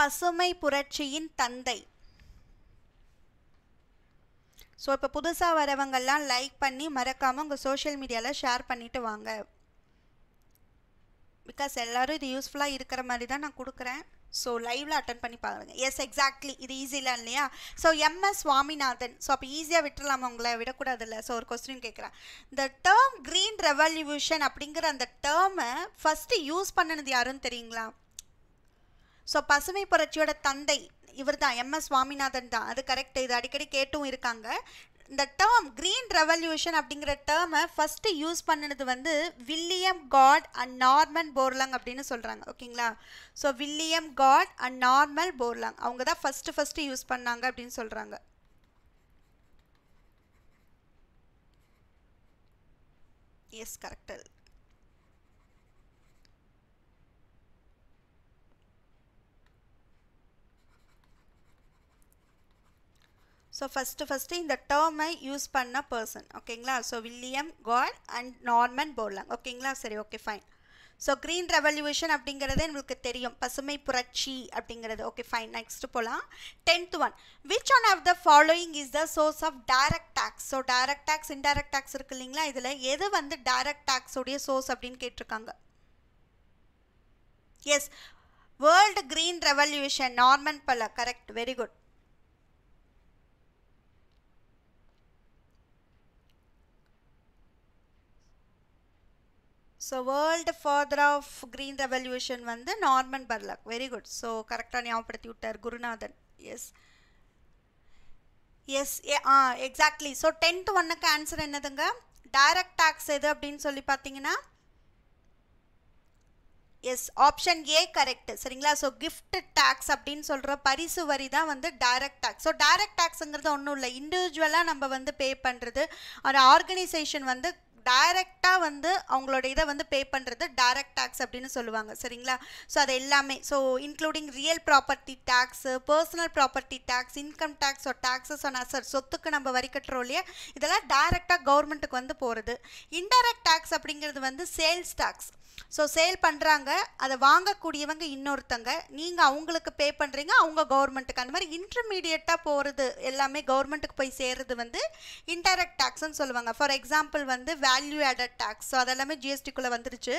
Speaker 1: பசுமை புரட்சியின் தந்தை ஸோ இப்போ புதுசாக வரவங்கள்லாம் லைக் பண்ணி மறக்காமல் உங்கள் சோஷியல் மீடியாவில் ஷேர் பண்ணிவிட்டு வாங்க பிகாஸ் எல்லோரும் இது யூஸ்ஃபுல்லாக இருக்கிற மாதிரி தான் நான் கொடுக்குறேன் ஸோ லைவில் அட்டன் பண்ணி பாருங்கள் எஸ் எக்ஸாக்ட்லி இது ஈஸிலாம் இல்லையா ஸோ எம்எஸ் சுவாமிநாதன் ஸோ அப்போ ஈஸியாக விட்டுடலாமா உங்களை விடக்கூடாது இல்லை ஸோ ஒரு கொஸ்டின் கேட்குறேன் த டேர்ம் க்ரீன் ரெவல்யூஷன் அப்படிங்கிற அந்த டேர்மை ஃபஸ்ட்டு யூஸ் பண்ணினது யாருன்னு தெரியுங்களா ஸோ பசுமை புரட்சியோட தந்தை இவர் தான் எம்எஸ் சுவாமிநாதன் தான் அது கரெக்ட் இது அடிக்கடி கேட்டும் இருக்காங்க இந்த டேர்ம் க்ரீன் ரெவல்யூஷன் அப்படிங்கிற டேர்மை ஃபஸ்ட்டு யூஸ் பண்ணினது வந்து William Gaud and Norman Borlaug அப்படின்னு சொல்கிறாங்க ஓகேங்களா so William Gaud and Norman Borlaug அவங்க தான் ஃபஸ்ட்டு ஃபஸ்ட்டு யூஸ் பண்ணாங்க அப்படின்னு சொல்கிறாங்க எஸ் கரெக்டாக ஸோ ஃபஸ்ட்டு ஃபஸ்ட்டு இந்த டேர்மை யூஸ் பண்ண பர்சன் ஓகேங்களா so William Gaud and Norman Borlaug ஓகேங்களா சரி okay fine so green revolution அப்படிங்கிறது நம்மளுக்கு தெரியும் பசுமை புரட்சி அப்படிங்கிறது ஓகே ஃபைன் நெக்ஸ்ட் போகலாம் tenth one which one of the following is the source of direct tax so direct tax indirect tax இருக்கு இல்லைங்களா இதில் எது வந்து டைரக்ட் டேக்ஸுடைய சோர்ஸ் அப்படின்னு கேட்டிருக்காங்க yes world green revolution Norman பல correct very good so world father of green revolution வந்து Norman Borlaug very good so கரெக்டாக ஞாபகப்படுத்தி விட்டார் Gurunathan yes yes A ah exactly so tenth ஒன்னுக்கு ஆன்சர் என்னதுங்க டைரக்ட் டேக்ஸ் எது அப்படின்னு சொல்லி பார்த்தீங்கன்னா எஸ் ஆப்ஷன் ஏ கரெக்ட் சரிங்களா ஸோ கிஃப்ட் டேக்ஸ் அப்படின்னு சொல்கிற பரிசு வரி தான் வந்து டைரக்ட் டேக்ஸ் ஸோ டைரக்ட் டேக்ஸுங்கிறது ஒன்றும் இல்லை இண்டிவிஜுவலாக நம்ம வந்து பே பண்ணுறது ஒரு ஆர்கனைசேஷன் வந்து டைரெக்டாக வந்து அவங்களோட இதை வந்து பே பண்ணுறது டைரக்ட் டேக்ஸ் அப்படின்னு சொல்லுவாங்க சரிங்களா ஸோ அது எல்லாமே so including real property tax personal property tax income tax ஒரு டேக்ஸஸ் ஆன் அசர் சொத்துக்கு நம்ம வரி கட்டுறோம் இல்லையா இதெல்லாம் டைரெக்டாக கவர்மெண்ட்டுக்கு வந்து போகிறது இன்டைரக்ட் டேக்ஸ் அப்படிங்கிறது வந்து சேல்ஸ் டேக்ஸ் ஸோ சேல் பண்ணுறாங்க அதை வாங்கக்கூடியவங்க இன்னொருத்தங்க நீங்கள் அவங்களுக்கு பே பண்ணுறீங்க அவங்க கவர்மெண்ட்டுக்கு அந்த மாதிரி இன்டர்மீடியட்டாக போகிறது எல்லாமே கவர்மெண்ட்டுக்கு போய் சேர்றது வந்து இன்டைரக்ட் டேக்ஸ்ன்னு சொல்லுவாங்க ஃபார் எக்ஸாம்பிள் வந்து வே வேல்யூ ஆடட் டேக்ஸ் ஸோ அதெல்லாமே ஜிஎஸ்டிக்குள்ளே வந்துருச்சு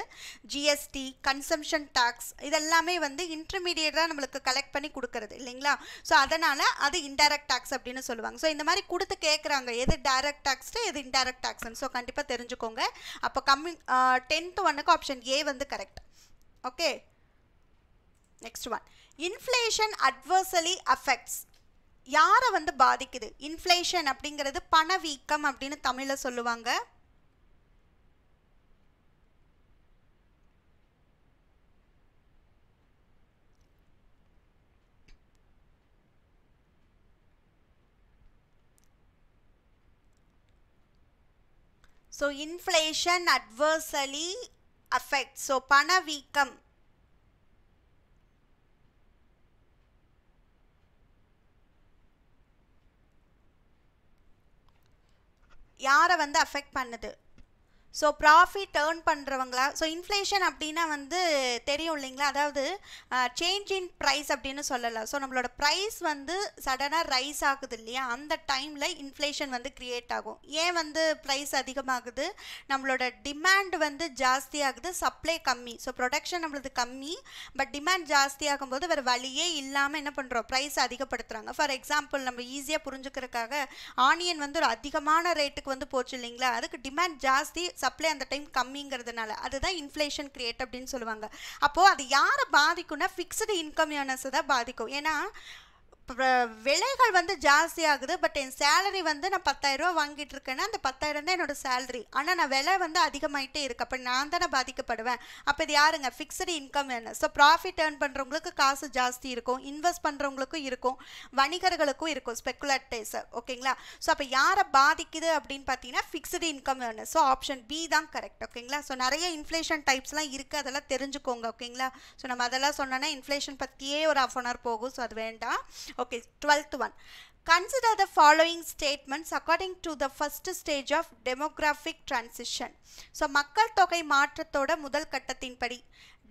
Speaker 1: ஜிஎஸ்டி கன்சம்ஷன் டேக்ஸ் இதெல்லாமே வந்து இன்டர்மீடியட்டாக நம்மளுக்கு கலெக்ட் பண்ணி கொடுக்கறது இல்லைங்களா ஸோ அதனால் அது இன்டைரக்ட் டேக்ஸ் அப்படின்னு சொல்லுவாங்க ஸோ இந்த மாதிரி கொடுத்து கேட்குறாங்க எது டைரக்ட் டேக்ஸ்ட்டு எது இன்டைரக்ட் டேக்ஸ்னு ஸோ கண்டிப்பாக தெரிஞ்சுக்கோங்க அப்போ கம்மி டென்த் ஒன்னுக்கு ஆப்ஷன் ஏ வந்து correct okay next one inflation adversely affects யாரை வந்து பாதிக்குது இன்ஃப்ளேஷன் அப்படிங்கிறது பணவீக்கம் அப்படின்னு தமிழில் சொல்லுவாங்க so inflation adversely affect so பணவீக்கம் யாரை வந்து அஃபெக்ட் பண்ணுது ஸோ ப்ராஃபிட் ஏர்ன் பண்ணுறவங்களா ஸோ இன்ஃப்ளேஷன் அப்படின்னா வந்து தெரியும் இல்லைங்களா அதாவது சேஞ்ச் இன் ப்ரைஸ் அப்படின்னு சொல்லலாம் ஸோ நம்மளோட ப்ரைஸ் வந்து சடனாக ரைஸ் ஆகுது இல்லையா அந்த டைமில் இன்ஃப்ளேஷன் வந்து க்ரியேட் ஆகும் ஏன் வந்து ப்ரைஸ் அதிகமாகுது நம்மளோட டிமாண்ட் வந்து ஜாஸ்தி ஆகுது சப்ளை கம்மி ஸோ ப்ரொடக்ஷன் நம்மளது கம்மி பட் டிமாண்ட் ஜாஸ்தி ஆகும்போது வேறு வழியே இல்லாமல் என்ன பண்ணுறோம் ப்ரைஸ் அதிகப்படுத்துகிறாங்க ஃபார் எக்ஸாம்பிள் நம்ம ஈஸியாக புரிஞ்சுக்கிறதுக்காக ஆனியன் வந்து ஒரு அதிகமான ரேட்டுக்கு வந்து போச்சு இல்லைங்களா அதுக்கு டிமாண்ட் ஜாஸ்தி சப்ளை அந்த டைம் கம்மிங்கிறதுனால அதுதான் இன்ஃப்ளேஷன் கிரியேட் அப்படின்னு சொல்லுவாங்க அப்போது அது யாரை பாதிக்கும்னா ஃபிக்ஸ்டு இன்கம் ஏர்னர்ஸை தான் பாதிக்கும் ஏன்னா விலைகள் வந்து ஜாஸ்தியாகுது பட் என் சேலரி வந்து நான் பத்தாயிரரூவா வாங்கிட்டு இருக்கேன்னா அந்த பத்தாயிரம் தான் என்னோட சேலரி ஆனால் நான் விலை வந்து அதிகமாகிட்டே இருக்கு அப்போ நான் தானே பாதிக்கப்படுவேன் அப்போ இது யாருங்க ஃபிக்ஸ்டு இன்கம் வேணும் ஸோ ப்ராஃபிட் ஏர்ன் பண்ணுறவங்களுக்கு காசு ஜாஸ்தி இருக்கும் இன்வெஸ்ட் பண்ணுறவங்களுக்கும் இருக்கும் வணிகர்களுக்கும் இருக்கும் ஸ்பெக்குலேட்டர்ஸ் ஓகேங்களா ஸோ அப்போ யாரை பாதிக்குது அப்படின்னு பார்த்தீங்கன்னா ஃபிக்ஸ்டு இன்கம் வேணும் ஸோ ஆப்ஷன் பி தான் கரெக்ட் ஓகேங்களா ஸோ நிறைய இன்ஃப்ளேஷன் டைப்ஸ்லாம் இருக்குது அதெல்லாம் தெரிஞ்சுக்கோங்க ஓகேங்களா ஸோ நம்ம அதெல்லாம் சொன்னோன்னா இன்ஃப்ளேஷன் பற்றியே ஒரு ஆஃப் அன் ஹவர் போகும் ஸோ அது வேண்டாம் okay 12th one consider the following statements according to the first stage of demographic transition. So மக்கள் தொகை மாற்றத்தோட முதல் கட்டத்தின்படி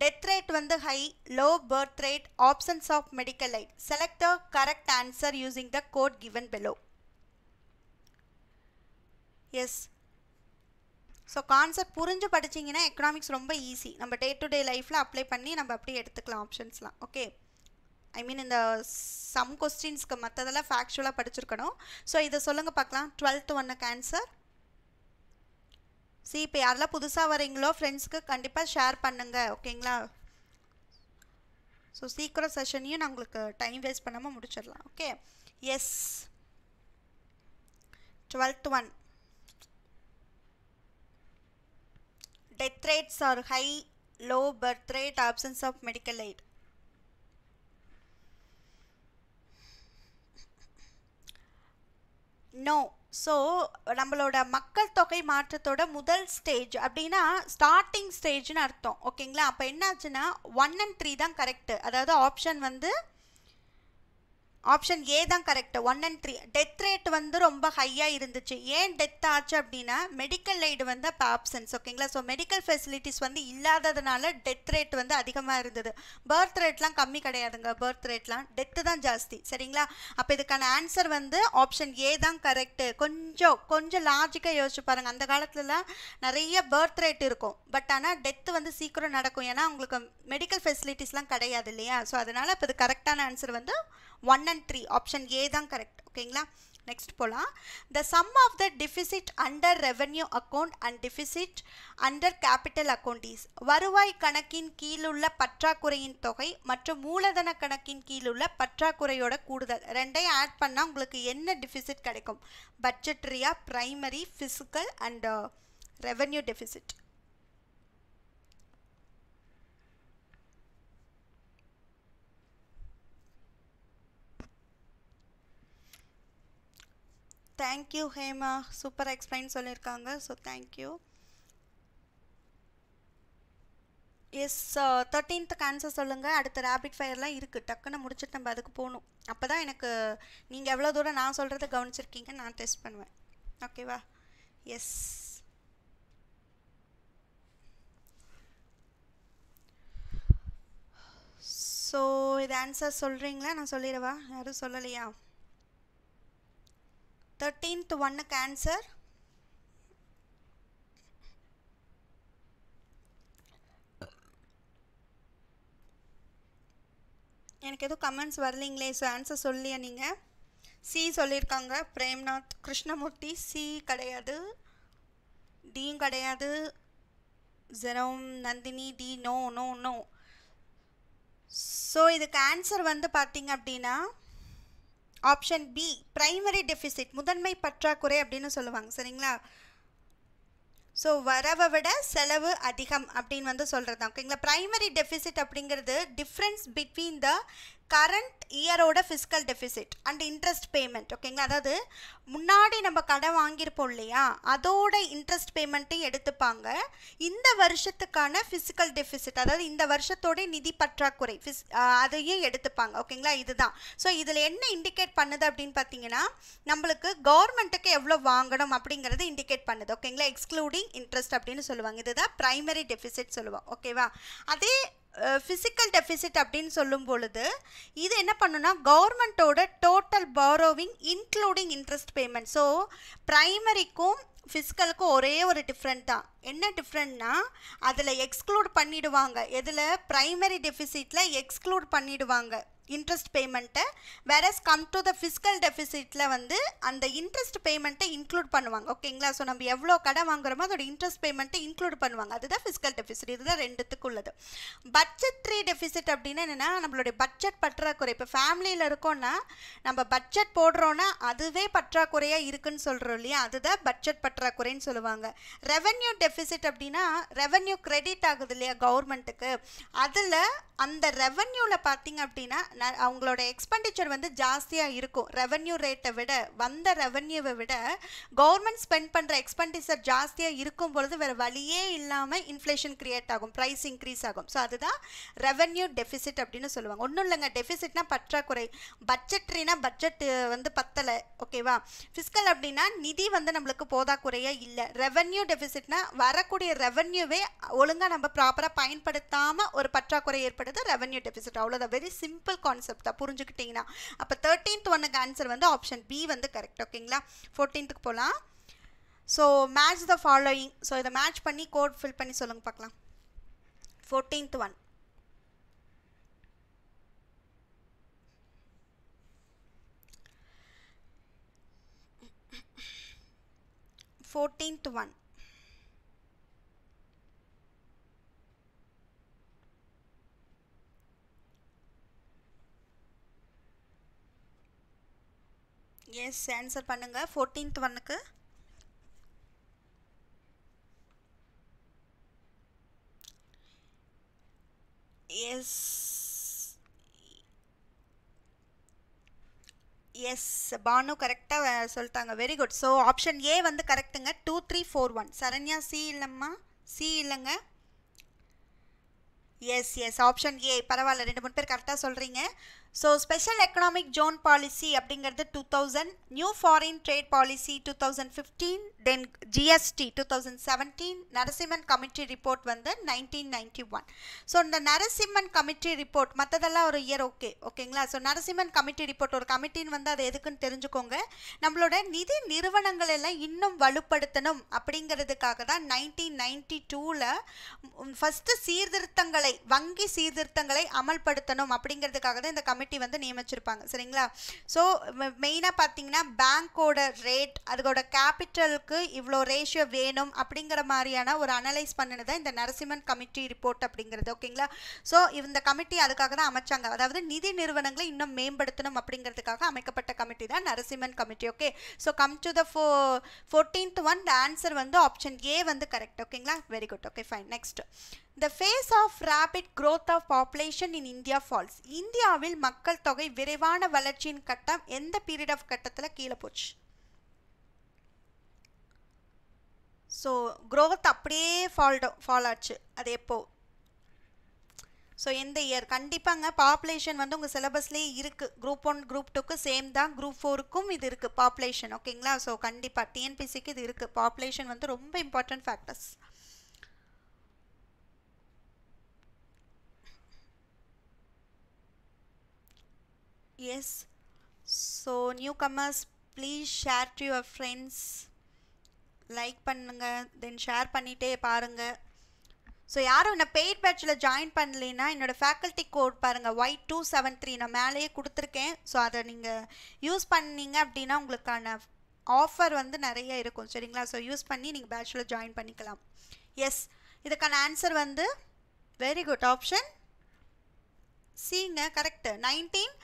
Speaker 1: டெத் ரேட் வந்து high low birth rate options of medical light select the correct answer using the code given below yes so concept புரிஞ்சு படிச்சிங்கன்னா economics ரொம்ப easy நம்ம டே டு டே லைஃப்பில் அப்ளை பண்ணி நம்ம அப்படியே எடுத்துக்கலாம் ஆப்ஷன்ஸ்லாம் ஓகே ஐ மீன் இந்த சம் கொஸ்டின்ஸ்க்கு மற்றதெல்லாம் ஃபேக்சுவலாக படிச்சிருக்கணும் ஸோ இதை சொல்லுங்கள் பார்க்கலாம் டுவெல்த் ஒன்று கேன்சர் சி இப்போ யாரெல்லாம் புதுசாக வரீங்களோ ஃப்ரெண்ட்ஸ்க்கு கண்டிப்பாக ஷேர் பண்ணுங்கள் ஓகேங்களா ஸோ சீக்கிரம் செஷனையும் நான் உங்களுக்கு டைம் வேஸ்ட் பண்ணாமல் முடிச்சிடலாம் okay yes twelfth one death rates are high low birth rate options of medical aid no so நம்மளோட மக்கள் தொகை மாற்றத்தோட முதல் ஸ்டேஜ் அப்படின்னா ஸ்டார்டிங் ஸ்டேஜ்னு அர்த்தம் ஓகேங்களா அப்போ என்ன ஆச்சுன்னா ஒன் அண்ட் த்ரீ தான் கரெக்டு அதாவது ஆப்ஷன் வந்து ஆப்ஷன் ஏ தான் correct one and three death rate வந்து ரொம்ப ஹையாக இருந்துச்சு ஏன் டெத் ஆச்சு அப்படின்னா மெடிக்கல் எய்டு வந்து அப்போ ஆப்சன்ஸ் ஓகேங்களா ஸோ மெடிக்கல் ஃபெசிலிட்டிஸ் வந்து இல்லாததுனால டெத் ரேட் வந்து அதிகமாக இருந்தது பர்த் ரேட்லாம் கம்மி கிடையாதுங்க பர்த் ரேட்லாம் டெத்து தான் ஜாஸ்தி சரிங்களா அப்போ இதுக்கான ஆன்சர் வந்து ஆப்ஷன் ஏ தான் கரெக்டு கொஞ்சம் கொஞ்சம் லாஜிக்காக யோசிச்சு பாருங்கள் அந்த காலத்துலலாம் நிறைய பர்த் ரேட் இருக்கும் பட் ஆனால் டெத்து வந்து சீக்கிரம் நடக்கும் ஏன்னா உங்களுக்கு மெடிக்கல் ஃபெசிலிட்டிஸ்லாம் கிடையாது இல்லையா ஸோ அதனால் இப்போ இது கரெக்டான ஆன்சர் வந்து one and three option A தான் கரெக்ட் ஓகேங்களா நெக்ஸ்ட் போகலாம் the sum of the deficit under revenue account and deficit under capital account is வருவாய் கணக்கின் கீழுள்ள பற்றாக்குறையின் தொகை மற்றும் மூலதன கணக்கின் கீழுள்ள பற்றாக்குறையோட கூடுதல் ரெண்டையும் ஆட் பண்ணால் உங்களுக்கு என்ன டிஃபிசிட் கிடைக்கும் பட்ஜெட்ரியா primary fiscal and revenue deficit thank you Hema super explain சொல்லியிருக்காங்க ஸோ தேங்க்யூ எஸ் தேர்ட்டீன்த்துக்கு ஆன்சர் சொல்லுங்கள் அடுத்த ரேபிட் ஃபயர்லாம் இருக்குது டக்குன்னு முடிச்சுட்டு நம்ம அதுக்கு போகணும் அப்போ தான் எனக்கு நீங்கள் எவ்வளோ தூரம் நான் சொல்கிறத கவனிச்சிருக்கீங்க நான் டெஸ்ட் பண்ணுவேன் ஓகேவா எஸ் ஸோ இது ஆன்சர் சொல்கிறீங்களா நான் சொல்லிடவா யாரும் சொல்லலையா தேர்ட்டீன்த் one cancer எனக்கு எதுவும் கமெண்ட்ஸ் வரலைங்களே ஸோ ஆன்சர் சொல்லியா நீங்கள் சி சொல்லியிருக்காங்க பிரேம்நாத் கிருஷ்ணமூர்த்தி சி கிடையாது டியும் கிடையாது Jerome Nandini D no no no so இதுக்கு ஆன்சர் வந்து பார்த்தீங்க அப்படின்னா ஆப்ஷன் பி ப்ரைமரி டெஃபிசிட் முதன்மை பற்றாக்குறை அப்படின்னு சொல்லுவாங்க சரிங்களா ஸோ வரவை விட செலவு அதிகம் அப்படின்னு வந்து சொல்கிறது தான் ஓகேங்களா ப்ரைமரி டெஃபிசிட் அப்படிங்கிறது டிஃப்ரென்ஸ் பிட்வீன் த கரண்ட் இயரோட fiscal deficit and interest payment ஓகேங்களா அதாவது முன்னாடி நம்ம கடை வாங்கியிருப்போம் இல்லையா அதோட இன்ட்ரெஸ்ட் பேமெண்ட்டையும் எடுத்துப்பாங்க இந்த வருஷத்துக்கான ஃபிஸிக்கல் டெஃபிசிட் அதாவது இந்த வருஷத்தோட நிதி பற்றாக்குறை ஃபிஸ் அதையும் எடுத்துப்பாங்க ஓகேங்களா இதுதான் ஸோ இதில் என்ன இண்டிகேட் பண்ணுது அப்படின்னு பார்த்தீங்கன்னா நம்மளுக்கு கவர்மெண்ட்டுக்கு எவ்வளோ வாங்கணும் அப்படிங்கிறது இண்டிகேட் பண்ணுது ஓகேங்களா எக்ஸ்க்ளூடிங் இன்ட்ரெஸ்ட் அப்படின்னு சொல்லுவாங்க இதுதான் ப்ரைமரி டெஃபிசிட் சொல்லுவோம் ஓகேவா அதே ஃபிசிக்கல் டெஃபிசிட் அப்படின்னு சொல்லும் பொழுது இது என்ன பண்ணுன்னா கவர்மெண்ட்டோட total borrowing including interest payment so ப்ரைமரிக்கும் ஃபிஸிக்கலுக்கும் ஒரே ஒரு டிஃப்ரெண்ட் தான் என்ன டிஃப்ரெண்ட்னா அதில் எக்ஸ்க்ளூட் பண்ணிடுவாங்க எதில் ப்ரைமரி டெஃபிசிட்டில் எக்ஸ்க்ளூட் பண்ணிடுவாங்க இன்ட்ரெஸ்ட் பேமெண்ட்டை whereas come to the fiscal டெஃபிசிட்டில் வந்து அந்த இன்ட்ரெஸ்ட் பேமெண்ட்டை இன்க்ளூட் பண்ணுவாங்க ஓகேங்களா ஸோ நம்ம எவ்வளோ கடை வாங்குறோமோ அதோட இன்ட்ரெஸ்ட் பேமெண்ட்டை இன்க்ளூட் பண்ணுவாங்க அதுதான் ஃபிஸிக்கல் இது தான் ரெண்டுத்துக்கு உள்ளது த்ரீ டெஃபிசிட் அப்படின்னா என்னென்னா நம்மளுடைய பட்ஜெட் பற்றாக்குறை இப்போ ஃபேமிலியில் இருக்கோன்னா நம்ம பட்ஜெட் போடுறோன்னா அதுவே பற்றாக்குறையாக இருக்குன்னு சொல்கிறோம் இல்லையா அதுதான் பட்ஜெட் பற்றாக்குறைன்னு சொல்லுவாங்க ரெவென்யூ டெஃபிசிட் அப்படின்னா ரெவென்யூ கிரெடிட் ஆகுது இல்லையா கவர்மெண்ட்டுக்கு அதில் அந்த ரெவென்யூவில் பார்த்தீங்க அப்படின்னா அவங்களோட எக்ஸ்பெண்டிச்சர் வந்து ஜாஸ்தியாக இருக்கும் ரெவன்யூ ரேட்டை விட வந்த ரெவன்யூவை விட கவர்மெண்ட் ஸ்பெண்ட் பண்ணுற எக்ஸ்பெண்டிச்சர் ஜாஸ்தியாக இருக்கும் பொழுது வேறு வழியே இல்லாமல் இன்ஃப்ளேஷன் க்ரியேட் ஆகும் ப்ரைஸ் இன்க்ரீஸ் ஆகும் ஸோ அதுதான் ரெவன்யூ டெஃபிசிட் அப்படின்னு சொல்லுவாங்க ஒன்றும் இல்லைங்க டெஃபிசிட்னா பற்றாக்குறை பட்ஜெட்ரினா பட்ஜெட் வந்து பத்தலை ஓகேவா ஃபிஸ்கல் அப்படின்னா நிதி வந்து நம்மளுக்கு போதாக்குறையாக இல்லை ரெவன்யூ டெஃபிசிட்னா வரக்கூடிய ரெவன்யூவே ஒழுங்காக நம்ம ப்ராப்பராக பயன்படுத்தாமல் ஒரு பற்றாக்குறை ஏற்படுது ரெவன்யூ டெஃபிசிட் அவ்வளோதான் வெரி சிம்பிள் கான்செப்ட் தான் புரிஞ்சுக்கிட்டிங்கன்னா அப்போ தேர்ட்டீன்த் ஒன்னுக்கு ஆன்சர் வந்து ஆப்ஷன் பி வந்து கரெக்ட் ஓகேங்களா ஃபோர்டீன்த்துக்கு போகலாம் so match the following so இதை மேட்ச் பண்ணி கோட் ஃபில் பண்ணி சொல்லுங்கள் பார்க்கலாம் fourteenth one fourteenth one yes answer பண்ணுங்க ஃபோர்டீன்த் ஒன்னுக்கு எஸ் எஸ் பானு கரெக்டாக சொல்லிட்டாங்க very good so option A வந்து கரெக்டுங்க two three four one Saranya C இல்லைம்மா சி இல்லைங்க எஸ் எஸ் ஆப்ஷன் ஏ பரவாயில்ல ரெண்டு மூணு பேர் கரெக்டாக சொல்கிறீங்க so special economic zone policy அப்படிங்கிறது two thousand new foreign trade policy two thousand fifteen then GST two thousand seventeen Narasimhan committee report வந்து நைன்டீன் நைன்டி ஒன் ஸோ இந்த நரசிம்மன் கமிட்டி ரிப்போர்ட் மற்றதெல்லாம் ஒரு இயர் ஓகே ஓகேங்களா ஸோ நரசிம்மன் கமிட்டி ரிப்போர்ட் ஒரு கமிட்டின்னு வந்து அது எதுக்குன்னு தெரிஞ்சுக்கோங்க நம்மளோட நிதி நிறுவனங்கள் எல்லாம் இன்னும் வலுப்படுத்தணும் அப்படிங்கிறதுக்காக தான் நைன்டீன் நைன்டி டூவில் ஃபஸ்ட்டு சீர்திருத்தங்களை வங்கி சீர்திருத்தங்களை அமல்படுத்தணும் அப்படிங்கிறதுக்காக தான் இந்த கமிட்டி கமிட்டி வந்து நியமிச்சிருப்பாங்க சரிங்களா ஸோ மெயினாக பார்த்தீங்கன்னா பேங்க்கோட ரேட் அதோட கேபிட்டலுக்கு இவ்வளோ ரேஷியோ வேணும் அப்படிங்கிற மாதிரியான ஒரு அனலைஸ் தான் இந்த நரசிம்மன் கமிட்டி ரிப்போர்ட் அப்படிங்கிறது ஓகேங்களா ஸோ இந்த கமிட்டி அதுக்காக தான் அமைச்சாங்க அதாவது நிதி நிறுவனங்களை இன்னும் மேம்படுத்தணும் அப்படிங்கிறதுக்காக அமைக்கப்பட்ட கமிட்டி தான் Narasimhan committee okay so come to the ஃபோ ஃபோர்டீன்த் ஒன் ஆன்சர் வந்து ஆப்ஷன் ஏ வந்து கரெக்ட் ஓகேங்களா very good okay fine next the phase of rapid growth of population in India falls இந்தியாவில் மக்கள் தொகை விரைவான வளர்ச்சியின் கட்டம் எந்த பீரியட் ஆஃப் கட்டத்தில் கீழே போச்சு ஸோ க்ரோத் அப்படியே ஃபால் ஃபால் ஆச்சு அது எப்போ ஸோ எந்த இயர் கண்டிப்பாங்க பாப்புலேஷன் வந்து உங்கள் சிலபஸ்லேயே இருக்குது குரூப் ஒன் குரூப் டூக்கு சேம் தான் குரூப் ஃபோருக்கும் இது இருக்குது பாப்புலேஷன் ஓகேங்களா ஸோ கண்டிப்பாக டிஎன்பிசிக்கு இது இருக்குது பாப்புலேஷன் வந்து ரொம்ப important factors yes so newcomers please share to your friends like பண்ணுங்கள் தென் ஷேர் பண்ணிகிட்டே பாருங்கள் ஸோ யாரும் என்ன பெய்ட் பேட்சில் ஜாயின் பண்ணலைன்னா என்னோடய ஃபேக்கல்ட்டி கோட் பாருங்கள் ஒய் டூ செவன் த்ரீ நான் மேலேயே கொடுத்துருக்கேன் ஸோ அதை நீங்கள் யூஸ் பண்ணீங்க அப்படின்னா உங்களுக்கான ஆஃபர் வந்து நிறைய இருக்கும் சரிங்களா ஸோ யூஸ் பண்ணி நீங்கள் பேட்சில் ஜாயின் பண்ணிக்கலாம் எஸ் இதுக்கான ஆன்சர் வந்து வெரி குட் ஆப்ஷன் சிங்க correct nineteen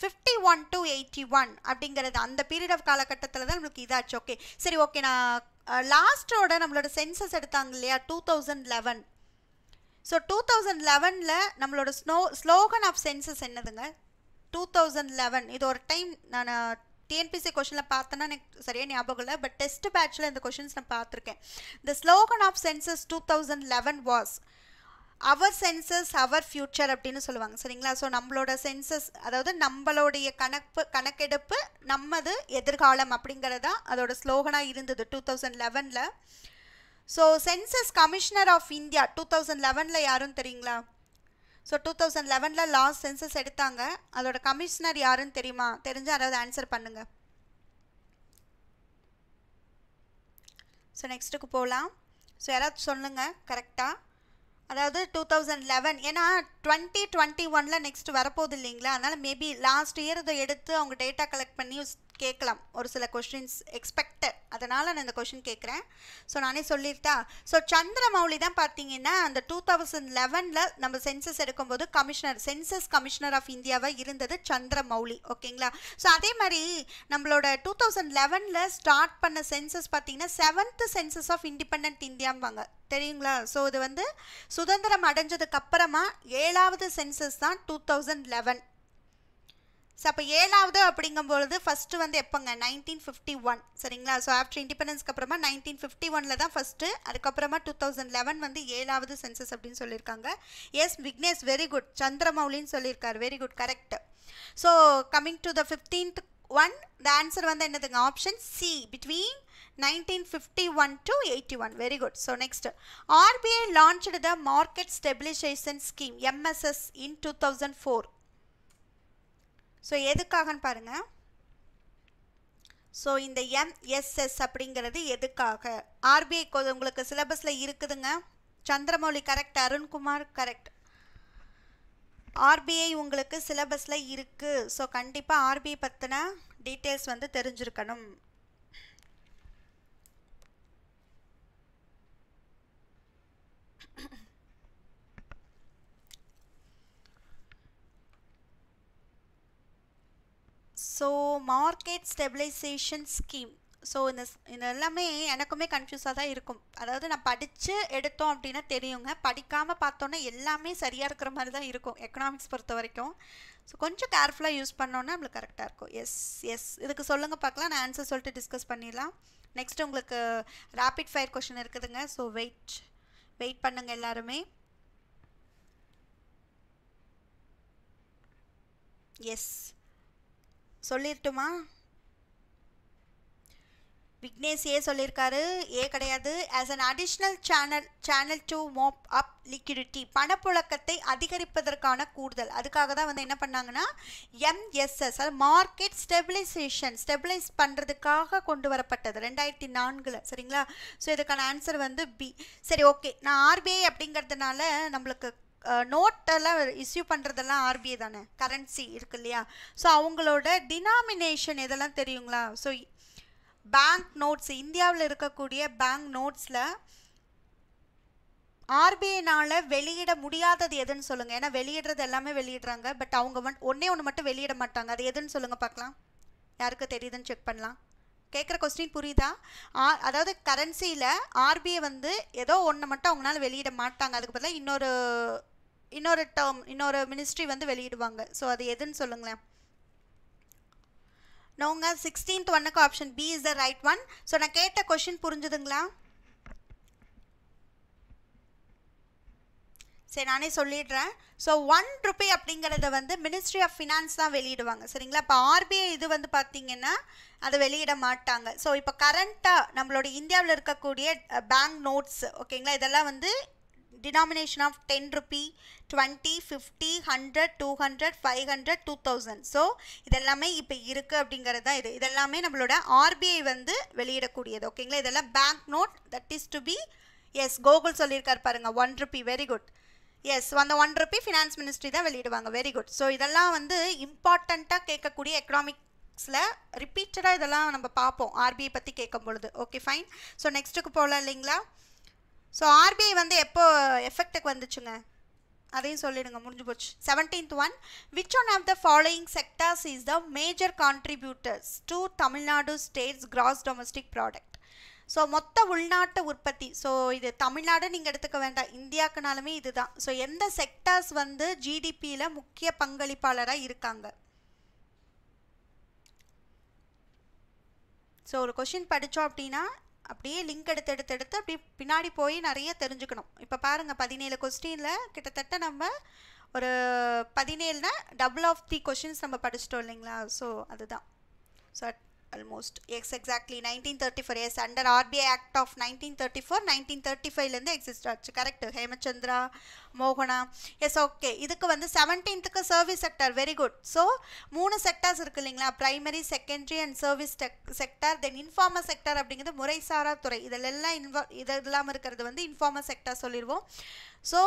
Speaker 1: fifty one to eighty one அப்படிங்கிறது அந்த பீரியட் ஆஃப் காலகட்டத்தில் தான் நம்மளுக்கு இதாச்சு ஓகே சரி ஓகே நான் லாஸ்ட்டோட நம்மளோட சென்சஸ் எடுத்தாங்க இல்லையா two thousand eleven so two thousand லெவனில் நம்மளோட ஸ்னோ ஸ்லோகன் ஆஃப் சென்சஸ் என்னதுங்க டூ தௌசண்ட் லெவன் இது ஒரு டைம் நான் டிஎன்பிசி கொஷனில் பார்த்தேன்னா எனக்கு சரியாக ஞாபகம் இல்லை பட் டெஸ்ட் பேட்சில் இந்த கொஷின்ஸ் நான் பார்த்துருக்கேன் the slogan of census two thousand eleven was our census our future அப்படின்னு சொல்லுவாங்க சரிங்களா ஸோ நம்மளோட சென்சஸ் அதாவது நம்மளுடைய கணக்கு கணக்கெடுப்பு நம்மது எதிர்காலம் அப்படிங்கிறதா அதோட ஸ்லோகனாக இருந்தது டூ தௌசண்ட் லெவனில் so census commissioner of India two thousand லெவனில் யாரும் தெரியுங்களா ஸோ டூ தௌசண்ட் லெவனில் லாஸ்ட் சென்சஸ் எடுத்தாங்க அதோட கமிஷனர் யாருன்னு தெரியுமா தெரிஞ்சு அதாவது ஆன்சர் பண்ணுங்கள் ஸோ நெக்ஸ்ட்டுக்கு போகலாம் ஸோ யாராவது சொல்லுங்கள் கரெக்டாக அதாவது டூ தௌசண்ட் லெவன் ஏன்னா டுவெண்ட்டி டுவெண்ட்டி ஒனில் நெக்ஸ்ட் வரப்போகுது இல்லைங்களா அதனால் மேபி லாஸ்ட் இயர் இதை எடுத்து அவங்க டேட்டா கலெக்ட் பண்ணி கேட்கலாம் ஒரு சில கொஷின்ஸ் எக்ஸ்பெக்டட் அதனால் நான் இந்த கொஷின் கேட்குறேன் ஸோ நானே சொல்லிட்டா ஸோ சந்திரமௌலி தான் பார்த்தீங்கன்னா அந்த டூ தௌசண்ட் லெவனில் நம்ம சென்சஸ் எடுக்கும்போது கமிஷனர் சென்சஸ் கமிஷனர் ஆஃப் இந்தியாவாக இருந்தது சந்திரமௌலி ஓகேங்களா ஸோ அதே மாதிரி நம்மளோட டூ தௌசண்ட் லெவனில் ஸ்டார்ட் பண்ண சென்சஸ் பார்த்தீங்கன்னா செவன்த்து சென்சஸ் ஆஃப் இண்டிபெண்ட் இந்தியாம்பாங்க தெரியுங்களா ஸோ இது வந்து சுதந்திரம் அடைஞ்சதுக்கு அப்புறமா ஏழாவது சென்சஸ் தான் டூ தௌசண்ட் லெவன் ஸோ அப்போ ஏழாவது அப்படிங்கும்பொழுது பொழுது ஃபஸ்ட்டு வந்து எப்போங்க நைன்டீன் ஃபிஃப்டி ஒன் சரிங்களா ஸோ ஆஃப்டர் இண்டிபெண்டன்ஸ்க்கு அப்புறமா நைன்டீன் ஃபிஃப்டி ஒனில் தான் ஃபஸ்ட்டு அதுக்கப்புறமா டூ தௌசண்ட் லெவன் வந்து ஏழாவது சென்சஸ் அப்படின்னு சொல்லியிருக்காங்க எஸ் விக்னேஷ் வெரி குட் சந்திரமௌலின்னு சொல்லியிருக்காரு very good correct so coming to the fifteenth one the answer வந்து என்னதுங்க option C between nineteen fifty one eighty one very good so good RBI next the market the scheme MSS in two thousand four so எதுக்காகன்னு பாருங்கள் so இந்த MSS அப்படிங்கிறது எதுக்காக RBI உங்களுக்கு சிலபஸில் இருக்குதுங்க Chandramouli correct Arunkumar correct RBI உங்களுக்கு சிலபஸில் இருக்குது ஸோ கண்டிப்பாக ஆர்பிஐ பற்றின டீட்டெயில்ஸ் வந்து தெரிஞ்சிருக்கணும் so market stabilisation scheme so இந்த இந்த எல்லாமே எனக்குமே கன்ஃபியூஸாக தான் இருக்கும் அதாவது நான் படித்து எடுத்தோம் அப்படின்னா தெரியுங்க படிக்காமல் பார்த்தோன்னா எல்லாமே சரியாக இருக்கிற மாதிரி தான் இருக்கும் எக்கனாமிக்ஸ் பொறுத்த வரைக்கும் ஸோ கொஞ்சம் கேர்ஃபுல்லாக யூஸ் பண்ணோன்னா நம்மளுக்கு கரெக்டாக இருக்கும் எஸ் எஸ் இதுக்கு சொல்லுங்கள் பார்க்கலாம் நான் ஆன்சர் சொல்லிட்டு டிஸ்கஸ் பண்ணிடலாம் நெக்ஸ்ட் உங்களுக்கு ரேபிட் ஃபயர் கொஷின் இருக்குதுங்க ஸோ வெயிட் வெயிட் பண்ணுங்கள் எல்லாருமே எஸ் சொல்லிருட்டுமா விக்னேஷ் ஏ சொல்லியிருக்காரு ஏ கிடையாது as an additional channel channel to mop up liquidity பணப்புழக்கத்தை அதிகரிப்பதற்கான கூடுதல் அதுக்காக தான் வந்து என்ன பண்ணாங்கன்னா எம்எஸ்எஸ் அது மார்க்கெட் ஸ்டெபிலைசேஷன் ஸ்டெபிலைஸ் பண்ணுறதுக்காக கொண்டு வரப்பட்டது ரெண்டாயிரத்தி நான்கில் சரிங்களா ஸோ இதுக்கான ஆன்சர் வந்து பி சரி ஓகே நான் ஆர்பிஐ அப்படிங்கிறதுனால நம்மளுக்கு நோட்டெல்லாம் இஸ்யூ பண்ணுறதெல்லாம் ஆர்பிஐ தானே கரன்சி இருக்கு இல்லையா ஸோ அவங்களோட டினாமினேஷன் இதெல்லாம் தெரியுங்களா ஸோ பேங்க் நோட்ஸ் இந்தியாவில் இருக்கக்கூடிய பேங்க் நோட்ஸில் ஆர்பிஐனால் வெளியிட முடியாதது எதுன்னு சொல்லுங்கள் ஏன்னா வெளியிடுறது எல்லாமே வெளியிடுறாங்க பட் அவங்க மட் ஒன்றே ஒன்று மட்டும் வெளியிட மாட்டாங்க அது எதுன்னு சொல்லுங்கள் பார்க்கலாம் யாருக்கு தெரியுதுன்னு செக் பண்ணலாம் கேட்குற கொஸ்டின் புரியுதா ஆ அதாவது கரன்சியில் ஆர்பிஐ வந்து ஏதோ ஒன்று மட்டும் அவங்களால வெளியிட மாட்டாங்க அதுக்கு பதிலாக இன்னொரு இன்னொரு டேர்ம் இன்னொரு மினிஸ்ட்ரி வந்து வெளியிடுவாங்க ஸோ அது எதுன்னு சொல்லுங்களேன் நான் சிக்ஸ்டீன்த் ஒன்னுக்கு option B is the right one so நான் கேட்ட கொஷின் புரிஞ்சுதுங்களா சரி நானே சொல்லிடுறேன் ஸோ ஒன் ருபி அப்படிங்கிறத வந்து மினிஸ்ட்ரி ஆஃப் ஃபினான்ஸ் தான் வெளியிடுவாங்க சரிங்களா இப்போ ஆர்பிஐ இது வந்து பார்த்திங்கன்னா அதை வெளியிட மாட்டாங்க ஸோ இப்போ கரண்ட்டாக நம்மளோட இந்தியாவில் இருக்கக்கூடிய பேங்க் நோட்ஸ் ஓகேங்களா இதெல்லாம் வந்து denomination of ten denomination twenty fifty hundred two hundred five hundred two thousand so இதெல்லாமே இப்போ இருக்குது அப்படிங்கிறது தான் இது இதெல்லாமே நம்மளோட ஆர்பிஐ வந்து வெளியிடக்கூடியது ஓகேங்களா இதெல்லாம் bank note that is to be yes Gokul சொல்லியிருக்கார் பாருங்கள் one rupee very good yes அந்த ஒன் ருபி ஃபினான்ஸ் மினிஸ்ட்ரி தான் வெளியிடுவாங்க வெரி குட் ஸோ இதெல்லாம் வந்து இம்பார்ட்டண்ட்டாக கேட்கக்கூடிய எக்கனாமிக்ஸில் ரிப்பீட்டடாக இதெல்லாம் நம்ம பார்ப்போம் ஆர்பிஐ பற்றி கேட்கும் பொழுது ஓகே ஃபைன் ஸோ நெக்ஸ்ட்டுக்கு போகலாம் இல்லைங்களா ஸோ ஆர்பிஐ வந்து எப்போ எஃபெக்டுக்கு வந்துச்சுங்க அதையும் சொல்லிடுங்க முடிஞ்சு போச்சு seventeenth one which one of the following sectors is the major contributors to Tamil Nadu states gross domestic product so மொத்த உள்நாட்டு உற்பத்தி ஸோ இது தமிழ்நாடு நீங்கள் எடுத்துக்க வேண்டாம் இந்தியாக்குனாலுமே இதுதான் ஸோ எந்த செக்டர்ஸ் வந்து ஜிடிபியில் முக்கிய பங்களிப்பாளராக இருக்காங்க ஸோ ஒரு கொஷின் படித்தோம் அப்படின்னா அப்படியே லிங்க் எடுத்து எடுத்து எடுத்து அப்படியே பின்னாடி போய் நிறைய தெரிஞ்சுக்கணும் இப்போ பாருங்கள் பதினேழு கொஸ்டினில் கிட்டத்தட்ட நம்ம ஒரு பதினேழுனா டபுள் ஆஃப் தி கொஷின்ஸ் நம்ம படிச்சிட்டோம் இல்லைங்களா ஸோ அதுதான் so almost ex exactly nineteen thirty four yes under RBI act of nineteen thirty ஃபோர் நைன்டீன் தேர்ட்டி ஃபைவ்லேருந்து எக்ஸிஸ்ட் ஆச்சு கரெக்ட் ஹேமச்சந்திரா மோகனா எஸ் ஓகே இதுக்கு வந்து செவன்டீன்த்துக்கு service sector very good so மூணு செக்டர்ஸ் இருக்கு இல்லைங்களா primary secondary and service sector then informal sector அப்படிங்கிறது முறைசாரா துறை இதிலெல்லாம் இன்வா இது இல்லாமல் இருக்கிறது வந்து இன்ஃபார்மர் செக்டர் சொல்லிடுவோம் ஸோ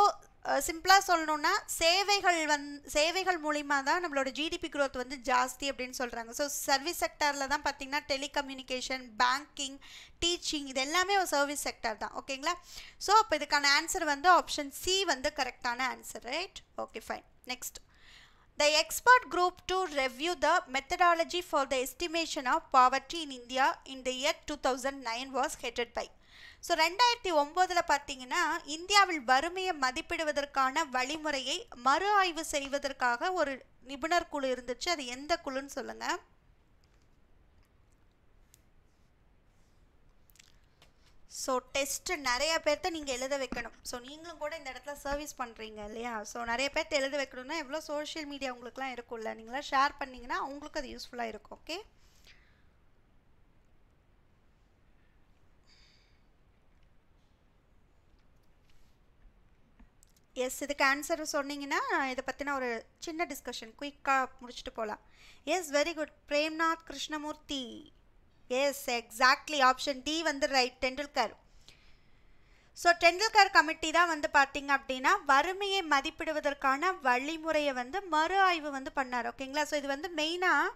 Speaker 1: சிம்பிளாக சொல்லணுன்னா சேவைகள் வந் சேவைகள் மூலிமா தான் நம்மளோட ஜிடிபி க்ரோத் வந்து ஜாஸ்தி அப்படின்னு சொல்கிறாங்க ஸோ சர்வீஸ் செக்டாரில் தான் பார்த்திங்கன்னா டெலிகம்யூனிகேஷன் பேங்கிங் டீச்சிங் இது எல்லாமே ஒரு சர்வீஸ் செக்டார் தான் ஓகேங்களா ஸோ அப்போ இதுக்கான ஆன்சர் வந்து ஆப்ஷன் சி வந்து கரெக்டான answer right okay fine next group to review the methodology for the estimation of poverty in India in the year two thousand nine was headed by so ரெண்டாயிரத்தி ஒம்போதில் பார்த்தீங்கன்னா இந்தியாவில் வறுமையை மதிப்பிடுவதற்கான வழிமுறையை மறு ஆய்வு செய்வதற்காக ஒரு நிபுணர் குழு இருந்துச்சு அது எந்த குழுன்னு சொல்லுங்கள் ஸோ டெஸ்ட்டு நிறைய பேர்த்த நீங்கள் எழுத வைக்கணும் ஸோ நீங்களும் கூட இந்த இடத்துல சர்வீஸ் பண்ணுறீங்க இல்லையா ஸோ நிறைய பேர்த்த எழுத வைக்கணும்னா எவ்வளோ சோஷியல் மீடியா உங்களுக்குலாம் இருக்கும்ல நீங்களாம் ஷேர் பண்ணிங்கன்னா அவங்களுக்கு அது யூஸ்ஃபுல்லாக இருக்கும் ஓகே எஸ் இதுக்கு ஆன்சர் சொன்னீங்கன்னா இதை பற்றின ஒரு சின்ன டிஸ்கஷன் குயிக்காக முடிச்சுட்டு போகலாம் yes very good Premnath Krishnamurthy yes exactly option D வந்து right Tendulkar so Tendulkar committee தான் வந்து பார்த்தீங்க அப்படின்னா வறுமையை மதிப்பிடுவதற்கான வழிமுறையை வந்து மறு ஆய்வு வந்து பண்ணார் ஓகேங்களா ஸோ இது வந்து மெயினாக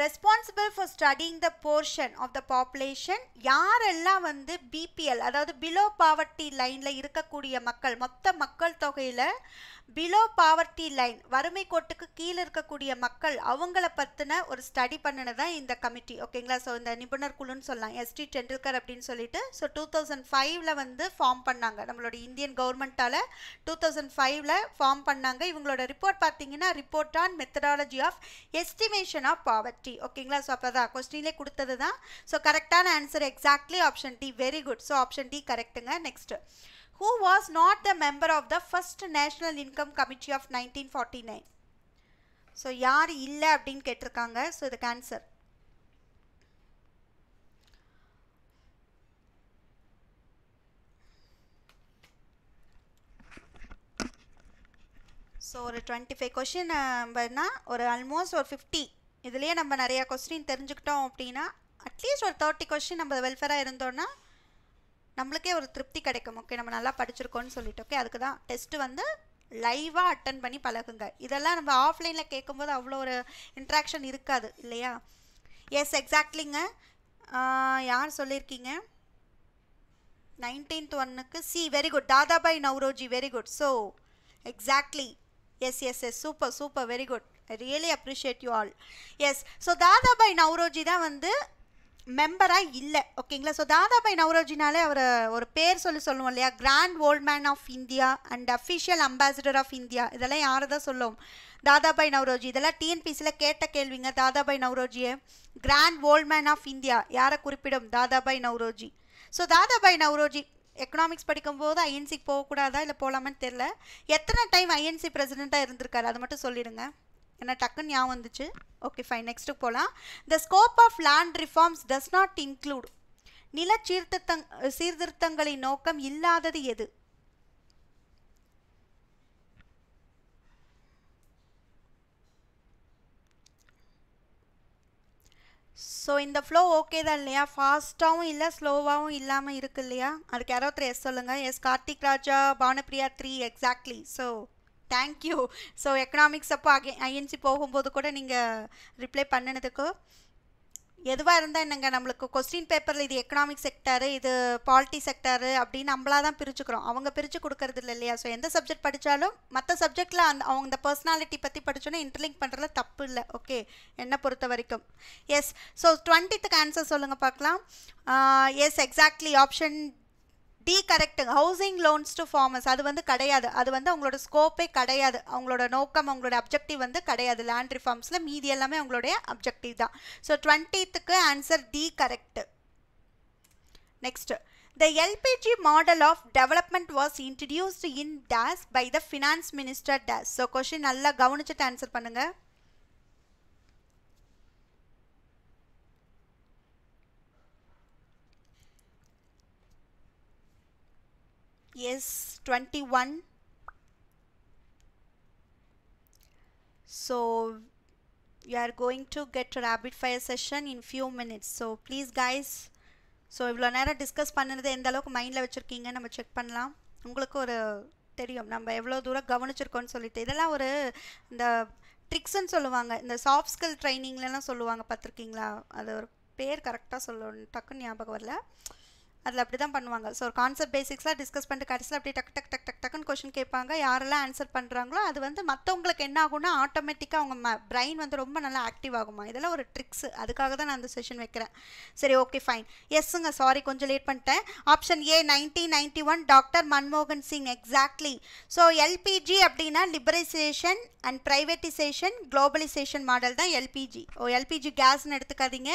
Speaker 1: responsible for studying the portion of the population யாரெல்லாம் வந்து பிபிஎல் அதாவது பிலோ பாவர்ட்டி லைனில் இருக்கக்கூடிய மக்கள் மொத்த மக்கள் தொகையில் பிலோ பாவர்ட்டி லைன் வறுமை கோட்டுக்கு கீழே இருக்கக்கூடிய மக்கள் அவங்கள பற்றின ஒரு ஸ்டடி பண்ணினது தான் இந்த கமிட்டி ஓகேங்களா ஸோ இந்த நிபுணர் குழுன்னு சொல்லலாம் எஸ்டி டெண்டுல்கர் அப்படின்னு சொல்லிட்டு ஸோ டூ தௌசண்ட் ஃபைவ்ல வந்து ஃபார்ம் பண்ணாங்க நம்மளோட இந்தியன் கவர்மெண்ட்டால் டூ தௌசண்ட் ஃபைவ்ல ஃபார்ம் பண்ணாங்க இவங்களோட ரிப்போர்ட் பார்த்தீங்கன்னா report on methodology of estimation of poverty ஓகேங்களா ஸோ அப்போ தான் கொஸ்டின்லேயே கொடுத்தது தான் ஸோ கரெக்டான answer exactly option D very good so option D கரெக்டுங்க next who was not the member of the first the income committee of nineteen forty nine so யார் இல்லை அப்படின்னு கேட்டிருக்காங்க ஸோ இதுக்கு ஆன்சர் ஸோ ஒரு டுவெண்ட்டி ஃபைவ் கொஷின் நம்பர்னா ஒரு almost ஒரு fifty இதுலேயே நம்ம நிறையா கொஸ்டின் தெரிஞ்சுக்கிட்டோம் அப்படின்னா அட்லீஸ்ட் ஒரு தேர்ட்டி கொஸ்டின் நம்ம வெல்ஃபேராக இருந்தோன்னா நம்மளுக்கே ஒரு திருப்தி கிடைக்கும் ஓகே நம்ம நல்லா படிச்சிருக்கோம்னு சொல்லிட்டு ஓகே அதுக்கு தான் டெஸ்ட்டு வந்து லைவாக அட்டன் பண்ணி பழகுங்க இதெல்லாம் நம்ம ஆஃப்லைனில் கேட்கும்போது அவ்வளோ ஒரு இன்ட்ராக்ஷன் இருக்காது இல்லையா எஸ் எக்ஸாக்ட்லிங்க யார் சொல்லியிருக்கீங்க நைன்டீன்த் ஒன்னுக்கு C very good Dadabhai Naoroji very good so exactly yes yes yes super super very good I really appreciate you all yes so Dadabhai Naoroji தான் வந்து மெம்பராக இல்லை ஓகேங்களா ஸோ தாதாபாய் நவரோஜினாலே அவர் ஒரு பேர் சொல்லி சொல்லுவோம் இல்லையா grand old man of India and official ambassador of India இதெல்லாம் யாரை தான் சொல்லுவோம் தாதாபாய் நவரோஜி இதெல்லாம் டிஎன்பிசியில் கேட்ட கேள்விங்க தாதாபாய் நவரோஜியை grand old man of India யாரை குறிப்பிடும் தாதாபாய் நவரோஜி ஸோ தாதாபாய் நவரோஜி எக்கனாமிக்ஸ் படிக்கும்போது ஐஎன்சிக்கு போகக்கூடாதா இல்லை போகலாமான்னு தெரில எத்தனை டைம் ஐஎன்சி பிரசிடெண்ட்டாக இருந்திருக்காரு அதை மட்டும் சொல்லிடுங்க ஏன்னா டக்குன்னு ஞாபகம் வந்துச்சு ஓகே ஃபைன் நெக்ஸ்ட்டு போகலாம் the scope of land reforms does not include நில சீர்திருத்தங் சீர்திருத்தங்களின் நோக்கம் இல்லாதது எது ஸோ இந்த ஃப்ளோ ஓகே தான் இல்லையா ஃபாஸ்ட்டாகவும் இல்லை ஸ்லோவாகவும் இல்லாமல் இருக்கு இல்லையா அதுக்கு யாரோ த்ரீ எஸ் சொல்லுங்கள் yes Karthik Raja Bhanupriya three exactly so thank you so economics அப்போ அகே ஐஎன்சி போகும்போது கூட நீங்கள் ரிப்ளை பண்ணினதுக்கு எதுவாக இருந்தால் என்னங்க நம்மளுக்கு கொஸ்டின் பேப்பரில் இது எக்கனாமிக் செக்டாரு இது பாலிட்டி செக்டாரு அப்படின்னு நம்மளாக தான் பிரிச்சுக்கிறோம் அவங்க பிரித்து கொடுக்கறது இல்லை இல்லையா ஸோ எந்த சப்ஜெக்ட் படித்தாலும் மற்ற சப்ஜெக்டில் அந்த அவங்க இந்த பர்சனாலிட்டி பற்றி படித்தோன்னா இன்டர்லிங்க் பண்ணுறதுல தப்பு இல்லை ஓகே என்னை பொறுத்த வரைக்கும் எஸ் ஸோ டுவெண்ட்டித்துக்கு ஆன்சர் சொல்லுங்கள் பார்க்கலாம் எஸ் எக்ஸாக்ட்லி ஆப்ஷன் டி கரெக்டுங்க ஹவுசிங் லோன்ஸ் டு ஃபார்மர்ஸ் அது வந்து கிடையாது அது வந்து அவங்களோட ஸ்கோப்பே கிடையாது அவங்களோட நோக்கம் அவங்களோட அப்ஜெக்டிவ் வந்து கிடையாது லேண்ட் ரிஃபார்ம்ஸில் மீதி எல்லாமே அவங்களுடைய அப்ஜெக்டிவ் தான் ஸோ டுவெண்ட்டித்துக்கு answer D correct next the LPG model of development was introduced in days by the finance minister days so question நல்லா கவனிச்சுட்டு ஆன்சர் பண்ணுங்கள் yes 21 so you are going to get a rapid fire session in few minutes so please guys so இவ்வளோ நேரம் discuss பண்ணுறது எந்த அளவுக்கு மைண்டில் வச்சுருக்கீங்க நம்ம செக் பண்ணலாம் உங்களுக்கு ஒரு தெரியும் நம்ம எவ்வளோ தூரம் கவனிச்சிருக்கோன்னு சொல்லிட்டு இதெல்லாம் ஒரு இந்த ட்ரிக்ஸ்ன்னு சொல்லுவாங்க இந்த சாஃப்ட் ஸ்கில் ட்ரைனிங்லலாம் சொல்லுவாங்க பார்த்துருக்கீங்களா அது ஒரு பேர் கரெக்டாக சொல்லணும் டக்குன்னு ஞாபகம் வரல அதில் அப்படி தான் பண்ணுவாங்க ஸோ ஒரு கான்செப்ட் பேசிக்ஸ்லாம் டிஸ்கஸ் பண்ணிட்டு கடைசியில் அப்படி டக் டக் டக் டக் டக்குன்னு கொஷின் கேட்பாங்க யாரெல்லாம் ஆன்சர் பண்ணுறாங்களோ அது வந்து மற்றவங்களுக்கு என்ன ஆகும்னா ஆட்டோமேட்டிக்காக அவங்க ம பிரெயின் வந்து ரொம்ப நல்லா ஆக்டிவ் ஆகுமா இதெல்லாம் ஒரு ட்ரிக்ஸ் அதுக்காக தான் நான் அந்த செஷன் வைக்கிறேன் சரி ஓகே ஃபைன் எஸ்ஸுங்க சாரி கொஞ்சம் லேட் பண்ணிட்டேன் option A nineteen ninety one doctor மன்மோகன் சிங் எக்ஸாக்ட்லி ஸோ எல்பிஜி அப்படின்னா liberalisation and privatisation globalisation model தான் எல்பிஜி ஓ எல்பிஜி கேஸ்ன்னு எடுத்துக்காதீங்க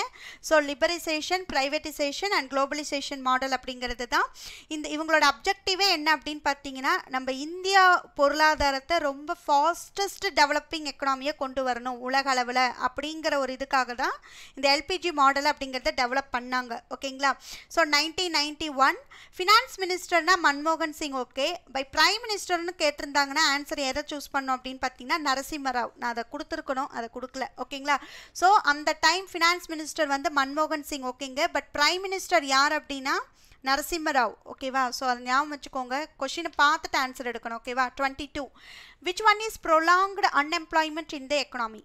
Speaker 1: so liberalisation privatisation and globalisation model model அப்படிங்கிறது தான் இந்த இவங்களோட அப்ஜெக்டிவே என்ன அப்படின்னு பார்த்தீங்கன்னா நம்ம இந்தியா பொருளாதாரத்தை ரொம்ப ஃபாஸ்டஸ்ட் டெவலப்பிங் எக்கனாமியை கொண்டு வரணும் உலக அளவில் அப்படிங்கிற ஒரு இதுக்காக தான் இந்த எல்பிஜி மாடல் அப்படிங்கிறத டெவலப் பண்ணாங்க ஓகேங்களா so nineteen ninety one finance மினிஸ்டர்னா மன்மோகன் சிங் ஓகே பை பிரைம் மினிஸ்டர்னு கேட்டிருந்தாங்கன்னா ஆன்சர் எதை சூஸ் பண்ணோம் அப்படின்னு பார்த்தீங்கன்னா நரசிம்மராவ் நான் அதை கொடுத்துருக்கணும் அதை கொடுக்கல ஓகேங்களா ஸோ அந்த டைம் ஃபினான்ஸ் மினிஸ்டர் வந்து மன்மோகன் சிங் ஓகேங்க பட் பிரைம் மினிஸ்டர் யார் அப்படின்னா நரசிம்மராவ் ஓகேவா ஸோ அதை ஞாபகம் வச்சுக்கோங்க கொஷினை பார்த்துட்டு ஆன்சர் எடுக்கணும் ஓகேவா twenty two which one is prolonged unemployment in the economy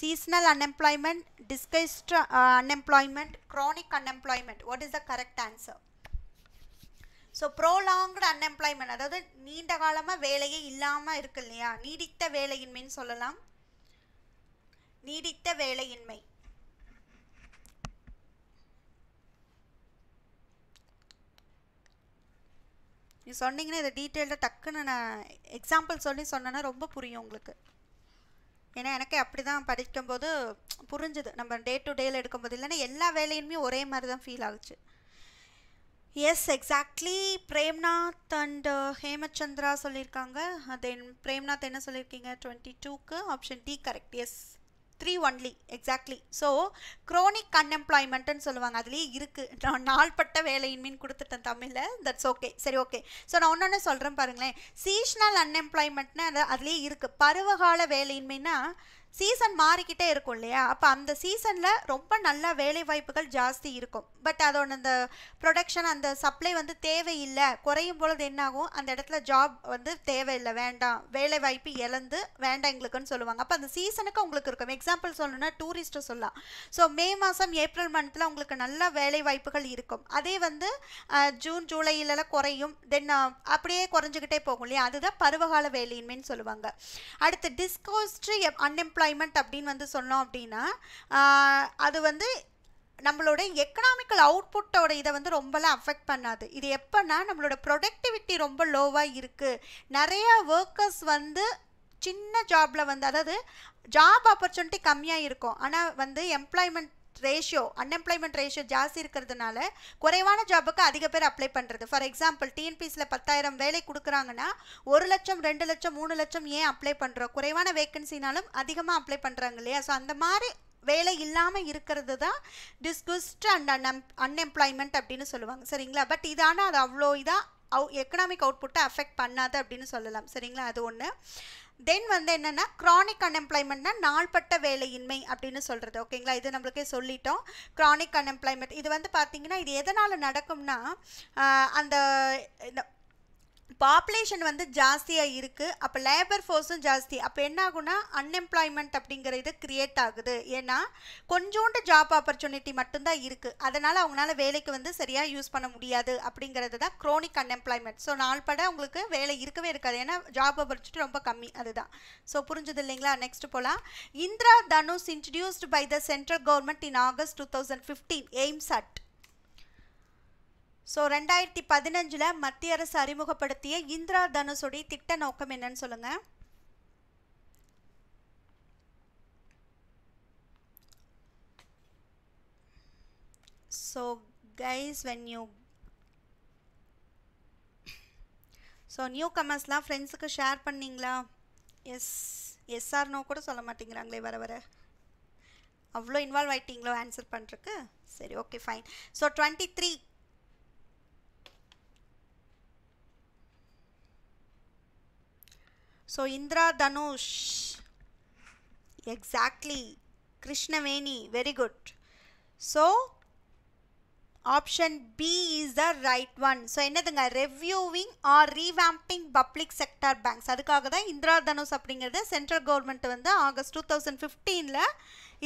Speaker 1: seasonal unemployment disguised unemployment chronic unemployment what is the correct answer so prolonged unemployment அதாவது நீண்ட காலமாக வேலையே இல்லாமல் இருக்கு இல்லையா நீடித்த வேலையின்மைன்னு சொல்லலாம் நீடித்த வேலையின்மை நீ சொன்னீங்கன்னா இதை டீட்டெயில்டாக டக்குன்னு நான் எக்ஸாம்பிள் சொல்லி சொன்னேன்னா ரொம்ப புரியும் உங்களுக்கு ஏன்னா எனக்கே அப்படி தான் படிக்கும்போது புரிஞ்சுது நம்ம டே டு டேயில் எடுக்கும்போது இல்லைன்னா எல்லா வேலையுமே ஒரே மாதிரி தான் ஃபீல் ஆகுச்சு yes exactly Premnath and uh, Hemachandra சொல்லியிருக்காங்க தென் பிரேம்நாத் என்ன சொல்லியிருக்கீங்க டுவெண்ட்டி டூக்கு option D correct yes three only exactly so chronic அன்எம்ப்ளாய்மெண்ட்டுன்னு சொல்லுவாங்க அதுலேயே இருக்குது நான் நாள்பட்ட வேலையின்மின்னு கொடுத்துட்டேன் தமிழில் தட்ஸ் ஓகே சரி ஓகே ஸோ நான் ஒன்று சொல்கிறேன் பாருங்களேன் சீஷ்னல் அன்எம்ப்ளாய்மெண்ட்னா அது அதுலேயே இருக்குது பருவகால வேலையின்மைன்னா சீசன் மாறிக்கிட்டே இருக்கும் இல்லையா அப்போ அந்த சீசனில் ரொம்ப நல்ல வேலை வாய்ப்புகள் ஜாஸ்தி இருக்கும் பட் அதோட அந்த ப்ரொடக்ஷன் அந்த சப்ளை வந்து தேவையில்லை குறையும் பொழுது என்னாகும் அந்த இடத்துல ஜாப் வந்து தேவையில்லை வேண்டாம் வேலை வாய்ப்பு இழந்து வேண்டாம் எங்களுக்குன்னு சொல்லுவாங்க அப்போ அந்த சீசனுக்கு உங்களுக்கு இருக்கும் எக்ஸாம்பிள் சொல்லணும்னா டூரிஸ்ட்டு சொல்லலாம் ஸோ மே மாதம் ஏப்ரல் மந்தில் உங்களுக்கு நல்ல வேலை வாய்ப்புகள் இருக்கும் அதே வந்து ஜூன் ஜூலையிலலாம் குறையும் தென் அப்படியே குறைஞ்சிக்கிட்டே போகும் இல்லையா அதுதான் பருவகால வேலையின்மைன்னு சொல்லுவாங்க அடுத்து டிஸ்கோஸ்ட்ரி அன்எம்ப்ளாய் எம்ப்ளாய்மெண்ட் அப்படின்னு வந்து சொன்னோம் அப்படின்னா அது வந்து நம்மளோட எக்கனாமிக்கல் அவுட்புட்டோட இதை வந்து ரொம்பலாம் அஃபெக்ட் பண்ணாது இது எப்போன்னா நம்மளோட ப்ரொடக்டிவிட்டி ரொம்ப லோவாக இருக்குது நிறையா ஒர்க்கர்ஸ் வந்து சின்ன ஜாபில் வந்து அதாவது ஜாப் ஆப்பர்ச்சுனிட்டி கம்மியாக இருக்கும் ஆனால் வந்து எம்ப்ளாய்மெண்ட் ரேஷியோ அன்எம்ப்ளாய்மெண்ட் ரேஷியோ ஜாஸ்தி இருக்கிறதுனால குறைவான ஜாபுக்கு அதிக பேர் அப்ளை பண்ணுறது ஃபார் எக்ஸாம்பிள் டிஎன்பிஎஸில் பத்தாயிரம் வேலை கொடுக்குறாங்கன்னா ஒரு லட்சம் ரெண்டு லட்சம் மூணு லட்சம் ஏன் அப்ளை பண்ணுறோம் குறைவான வேக்கன்சினாலும் அதிகமாக அப்ளை பண்ணுறாங்க இல்லையா ஸோ அந்த மாதிரி வேலை இல்லாமல் இருக்கிறது தான் டிஸ்குஸ்ட் அண்ட் அன் அன்எம்ப்ளாய்மெண்ட் அப்படின்னு சொல்லுவாங்க சரிங்களா பட் இது ஆனால் அது அவ்வளோ இதாக அவு எக்கனாமிக் அவுட்புட்டை அஃபெக்ட் பண்ணாது அப்படின்னு சொல்லலாம் சரிங்களா அது ஒன்று தென் வந்து என்னென்னா க்ரானிக் அன்எம்ப்ளாய்மெண்ட்னா நாள்பட்ட வேலையின்மை அப்படின்னு சொல்கிறது ஓகேங்களா இது நம்மளுக்கே சொல்லிட்டோம் க்ரானிக் அன்எம்ப்ளாய்மெண்ட் இது வந்து பார்த்திங்கன்னா இது எதனால் நடக்கும்னா அந்த பாப்புலேஷன் வந்து ஜாஸ்தியாக இருக்குது அப்போ லேபர் ஃபோர்ஸும் ஜாஸ்தி அப்போ என்ன அன்எம்ப்ளாய்மெண்ட் அன்எம்ப்ளாய்மெண்ட் அப்படிங்கிறது க்ரியேட் ஆகுது ஏன்னா கொஞ்சோண்டு ஜாப் ஆப்பர்ச்சுனிட்டி மட்டும்தான் இருக்குது அதனால் அவங்களால வேலைக்கு வந்து சரியாக யூஸ் பண்ண முடியாது அப்படிங்கிறது தான் க்ரோனிக் அன்எம்ப்ளாய்மெண்ட் ஸோ நாள்பட அவங்களுக்கு வேலை இருக்கவே இருக்காது ஏன்னா ஜாப் ஆப்பர்ச்சுனிட்டி ரொம்ப கம்மி அதுதான் ஸோ புரிஞ்சுது இல்லைங்களா நெக்ஸ்ட் போகலாம் Indradhanush introduced by the central government in August two thousand fifteen aims at so ரெண்டாயிரத்தி பதினஞ்சில் மத்திய அரசு அறிமுகப்படுத்திய இந்திரா தனுஷுடைய திட்ட நோக்கம் என்னன்னு சொல்லுங்கள் so guys when you so new கமர்ஸ்லாம் ஃப்ரெண்ட்ஸுக்கு ஷேர் பண்ணிங்களா எஸ் எஸ்ஆர்னோ கூட சொல்ல மாட்டேங்கிறாங்களே வர வர அவ்வளோ இன்வால்வ் ஆகிட்டிங்களோ ஆன்சர் பண்ணுறக்கு சரி okay fine so twenty three so Indradhanush exactly Krishnaveni very good so option B is the right one so என்னதுங்க reviewing or revamping public sector banks அதுக்காக தான் இந்திரா தனுஷ் அப்படிங்கிறத சென்ட்ரல் கவர்மெண்ட் வந்து ஆகஸ்ட் டூ தௌசண்ட் ஃபிஃப்டீனில்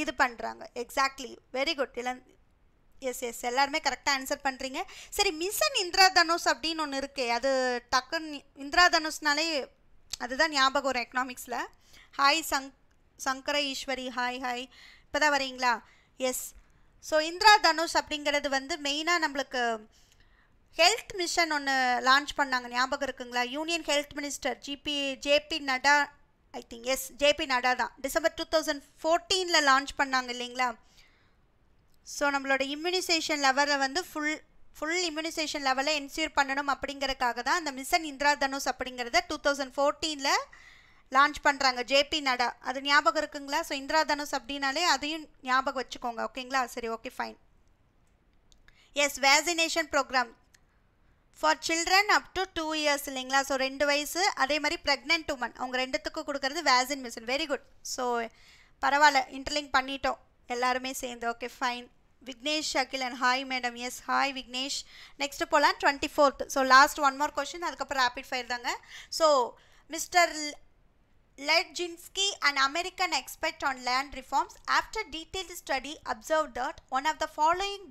Speaker 1: இது பண்ணுறாங்க எக்ஸாக்ட்லி வெரி குட் இல்லை yes yes எல்லாருமே கரெக்டாக ஆன்சர் பண்ணுறீங்க சரி மிஷன் இந்திரா தனுஷ் அப்படின்னு ஒன்று இருக்கே அது டக்குன்னு இந்திரா தனுஷ்னாலே அதுதான் ஞாபகம் வரும் எக்கனாமிக்ஸில் ஹாய் சங் சங்கர ஈஸ்வரி ஹாய் ஹாய் இப்போ தான் வரீங்களா எஸ் ஸோ இந்திரா தனுஷ் அப்படிங்கிறது வந்து மெயினாக நம்மளுக்கு ஹெல்த் மிஷன் ஒன்று லான்ச் பண்ணாங்க ஞாபகம் இருக்குங்களா union health minister GP JP Nadda I think yes JP Nadda தான் டிசம்பர் டூ தௌசண்ட் ஃபோர்டீனில் லான்ச் பண்ணாங்க இல்லைங்களா ஸோ நம்மளோட இம்யூனிசேஷன் லெவலில் வந்து ஃபுல் ஃபுல் இம்யூனைசேஷன் லெவலை என்சியூர் பண்ணணும் அப்படிங்கிறதுக்காக தான் அந்த மிஷன் இந்திரா தனுஷ் அப்படிங்கிறத டூ தௌசண்ட் ஃபோர்டீனில் லான்ச் பண்ணுறாங்க ஜேபி நடா அது ஞாபகம் இருக்குங்களா ஸோ இந்திரா தனுஷ் அப்படின்னாலே அதையும் ஞாபகம் வச்சுக்கோங்க ஓகேங்களா சரி okay fine yes vaccination programme for children up to two years இல்லைங்களா ஸோ ரெண்டு வயசு அதே மாதிரி ப்ரெக்னென்ட் உமன் அவங்க ரெண்டுத்துக்கும் கொடுக்குறது vaccine mission very good so பரவாயில்ல இன்டர்லிங்க் பண்ணிட்டோம் எல்லாருமே சேர்ந்து okay fine Vignesh Shakeel and hi madam yes hi Vignesh next போகலாம் twenty fourth so last one more question அதுக்கப்புறம் ரேபிட் ஃபயர் தாங்க so mister Ladejinsky and American on on land reforms after study study observe one one of the following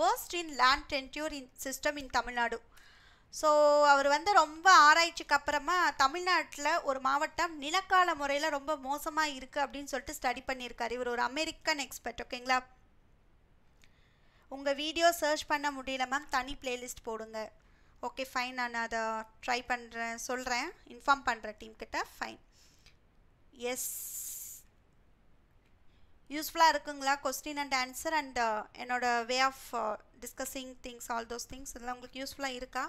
Speaker 1: worst in in land tenure in system in Tamil Nadu so அவர் வந்து ரொம்ப ஆராய்ச்சிக்கு அப்புறமா தமிழ்நாட்டில் ஒரு மாவட்டம் நிலக்கால முறையில் ரொம்ப மோசமாக இருக்குது அப்படின்னு சொல்லிட்டு ஸ்டடி பண்ணியிருக்காரு இவர் ஒரு அமெரிக்கன் எக்ஸ்பர்ட் ஓகேங்களா உங்கள் வீடியோ சர்ச் பண்ண முடியல மேம் தனி பிளேலிஸ்ட் போடுங்க ஓகே ஃபைன் நான் அதை ட்ரை பண்ணுறேன் சொல்கிறேன் இன்ஃபார்ம் பண்ணுறேன் டீம்கிட்ட ஃபைன் எஸ் யூஸ்ஃபுல்லாக இருக்குங்களா கொஸ்டின் அண்ட் ஆன்சர் அண்ட் என்னோட way of discussing things all those things இதெல்லாம் உங்களுக்கு யூஸ்ஃபுல்லாக இருக்கா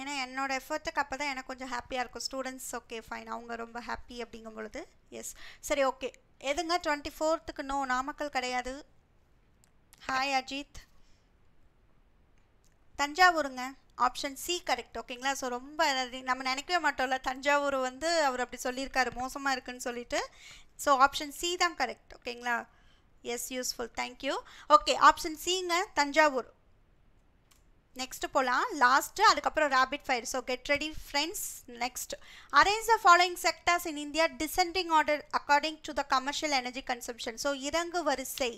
Speaker 1: ஏன்னா என்னோட எஃபர்ட்டுக்கு அப்போ தான் எனக்கு கொஞ்சம் ஹாப்பியாக இருக்கும் ஸ்டூடெண்ட்ஸ் ஓகே ஃபைன் அவங்க ரொம்ப ஹாப்பி அப்படிங்கும் பொழுது எஸ் சரி ஓகே எதுங்க டுவெண்ட்டி ஃபோர்த்துக்கு நோ நாமக்கல் கிடையாது ஹாய் அஜித் தஞ்சாவூருங்க ஆப்ஷன் சி கரெக்ட் ஓகேங்களா ஸோ ரொம்ப நம்ம நினைக்கவே மாட்டோம்ல தஞ்சாவூர் வந்து அவர் அப்படி சொல்லியிருக்காரு மோசமாக இருக்குன்னு சொல்லிட்டு ஸோ ஆப்ஷன் சி தான் கரெக்ட் ஓகேங்களா yes useful thank you okay option சிங்க தஞ்சாவூர் நெக்ஸ்ட்டு போகலாம் லாஸ்ட்டு அதுக்கப்புறம் rapid fire so get ready friends next arrange the following sectors in India descending order according to the commercial energy consumption so இறங்கு வரிசை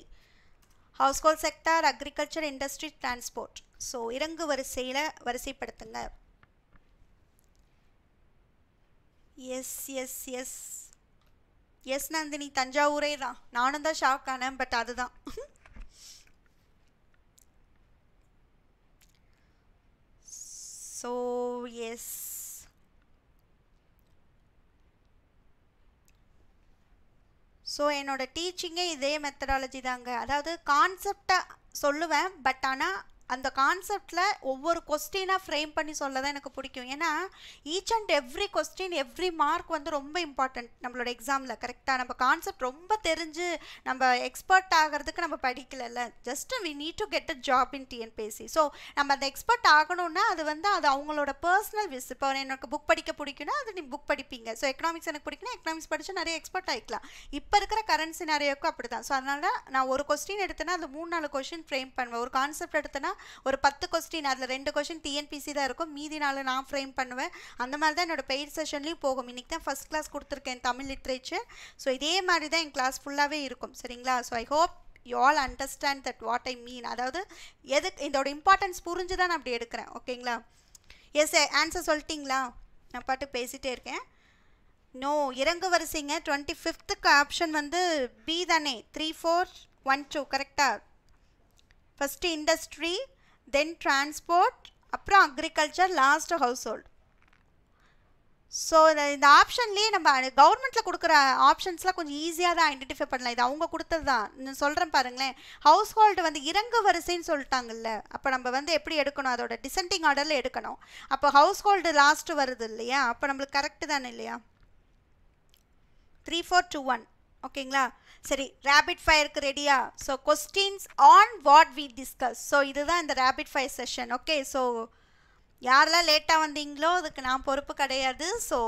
Speaker 1: household sector agriculture industry transport so இறங்கு வரிசையில் வரிசைப்படுத்துங்க yes yes yes yes Nandini தஞ்சாவூரே தான் நானும் தான் shock ஆனேன் பட் அதுதான் so yes ஸோ என்னோட டீச்சிங்கே இதே மெத்தடாலஜி தாங்க அதாவது கான்செப்டை சொல்லுவேன் பட் ஆனால் அந்த கான்செப்டில் ஒவ்வொரு கொஸ்டினாக ஃப்ரேம் பண்ணி சொல்ல தான் எனக்கு பிடிக்கும் ஏன்னா each and every question every mark வந்து ரொம்ப இம்பார்ட்டண்ட் நம்மளோட எக்ஸாமில் கரெக்டாக நம்ம கான்செப்ட் ரொம்ப தெரிஞ்சு நம்ம எக்ஸ்பர்ட் ஆகிறதுக்கு நம்ம படிக்கலல்ல just we need to get a job in TNPSC so நம்ம அந்த எக்ஸ்பர்ட் ஆகணும்னா அது வந்து அது அவங்களோட பர்சனல் விஸ் இப்போ எனக்கு புக் படிக்க பிடிக்குன்னா அது நீ புக் படிப்பீங்க ஸோ எக்கனாமிக்ஸ் எனக்கு பிடிக்குன்னா எக்கனாமிக்ஸ் படித்து நிறைய எக்ஸ்பர்ட் ஆகிக்கலாம் இப்போ இருக்கிற கரன்சி நிறையக்கும் அப்படி தான் ஸோ அதனால் நான் ஒரு கொஸ்டின் எடுத்தேன்னா அது மூணு நாலு கொஸ்டின் ஃப்ரேம் பண்ணுவேன் ஒரு கான்செப்ட் எடுத்தேன்னா ஒரு பத்து கொஸ்டின் அதில் ரெண்டு கொஸ்டின் டிஎன்பிசி தான் இருக்கும் மீதி நாள் நான் ஃப்ரேம் பண்ணுவேன் அந்த மாதிரி தான் என்னோடய பெயிட் செஷன்லேயும் போகும் இன்றைக்கி தான் ஃபஸ்ட் கிளாஸ் கொடுத்துருக்கேன் தமிழ் லிட்ரேச்சர் ஸோ இதே மாதிரி தான் என் கிளாஸ் ஃபுல்லாகவே இருக்கும் சரிங்களா so I hope you all understand that what I mean அதாவது எதுக்கு இதோட இம்பார்ட்டன்ஸ் புரிஞ்சு தான் நான் அப்படி எடுக்கிறேன் ஓகேங்களா எஸ் ஆன்சர் சொல்லிட்டிங்களா நான் பாட்டு பேசிகிட்டே இருக்கேன் நோ இறங்கு வரிசைங்க டுவெண்ட்டி ஃபிஃப்த்துக்கு ஆப்ஷன் வந்து பி தானே த்ரீ ஃபோர் ஒன் டூ கரெக்டாக ஃபஸ்ட்டு இண்டஸ்ட்ரி தென் டிரான்ஸ்போர்ட் அப்புறம் அக்ரிகல்ச்சர் லாஸ்ட் ஹவுஸ்ஹோல்ட் ஸோ இந்த ஆப்ஷன்லேயே நம்ம கவர்மெண்ட்டில் கொடுக்குற ஆப்ஷன்ஸ்லாம் கொஞ்சம் ஈஸியாக தான் ஐடென்டிஃபை பண்ணலாம் இது அவங்க கொடுத்தது தான் நான் சொல்கிறேன் பாருங்களேன் ஹவுஸ் ஹோல்டு வந்து இறங்கு வரிசைன்னு சொல்லிட்டாங்கல்ல அப்போ நம்ம வந்து எப்படி எடுக்கணும் அதோட டிசென்டிங் ஆர்டரில் எடுக்கணும் அப்போ ஹவுஸ் ஹோல்டு லாஸ்ட்டு வருது இல்லையா அப்போ நம்மளுக்கு கரெக்டு தானே இல்லையா த்ரீ ஃபோர் டூ ஒன் ஓகேங்களா சரி ரேபிட் ஃபயருக்கு ரெடியா so questions on what we discuss so இதுதான் இந்த rapid fire session okay so யாரெல்லாம் லேட்டாக வந்தீங்களோ அதுக்கு நான் பொறுப்பு கிடையாது ஸோ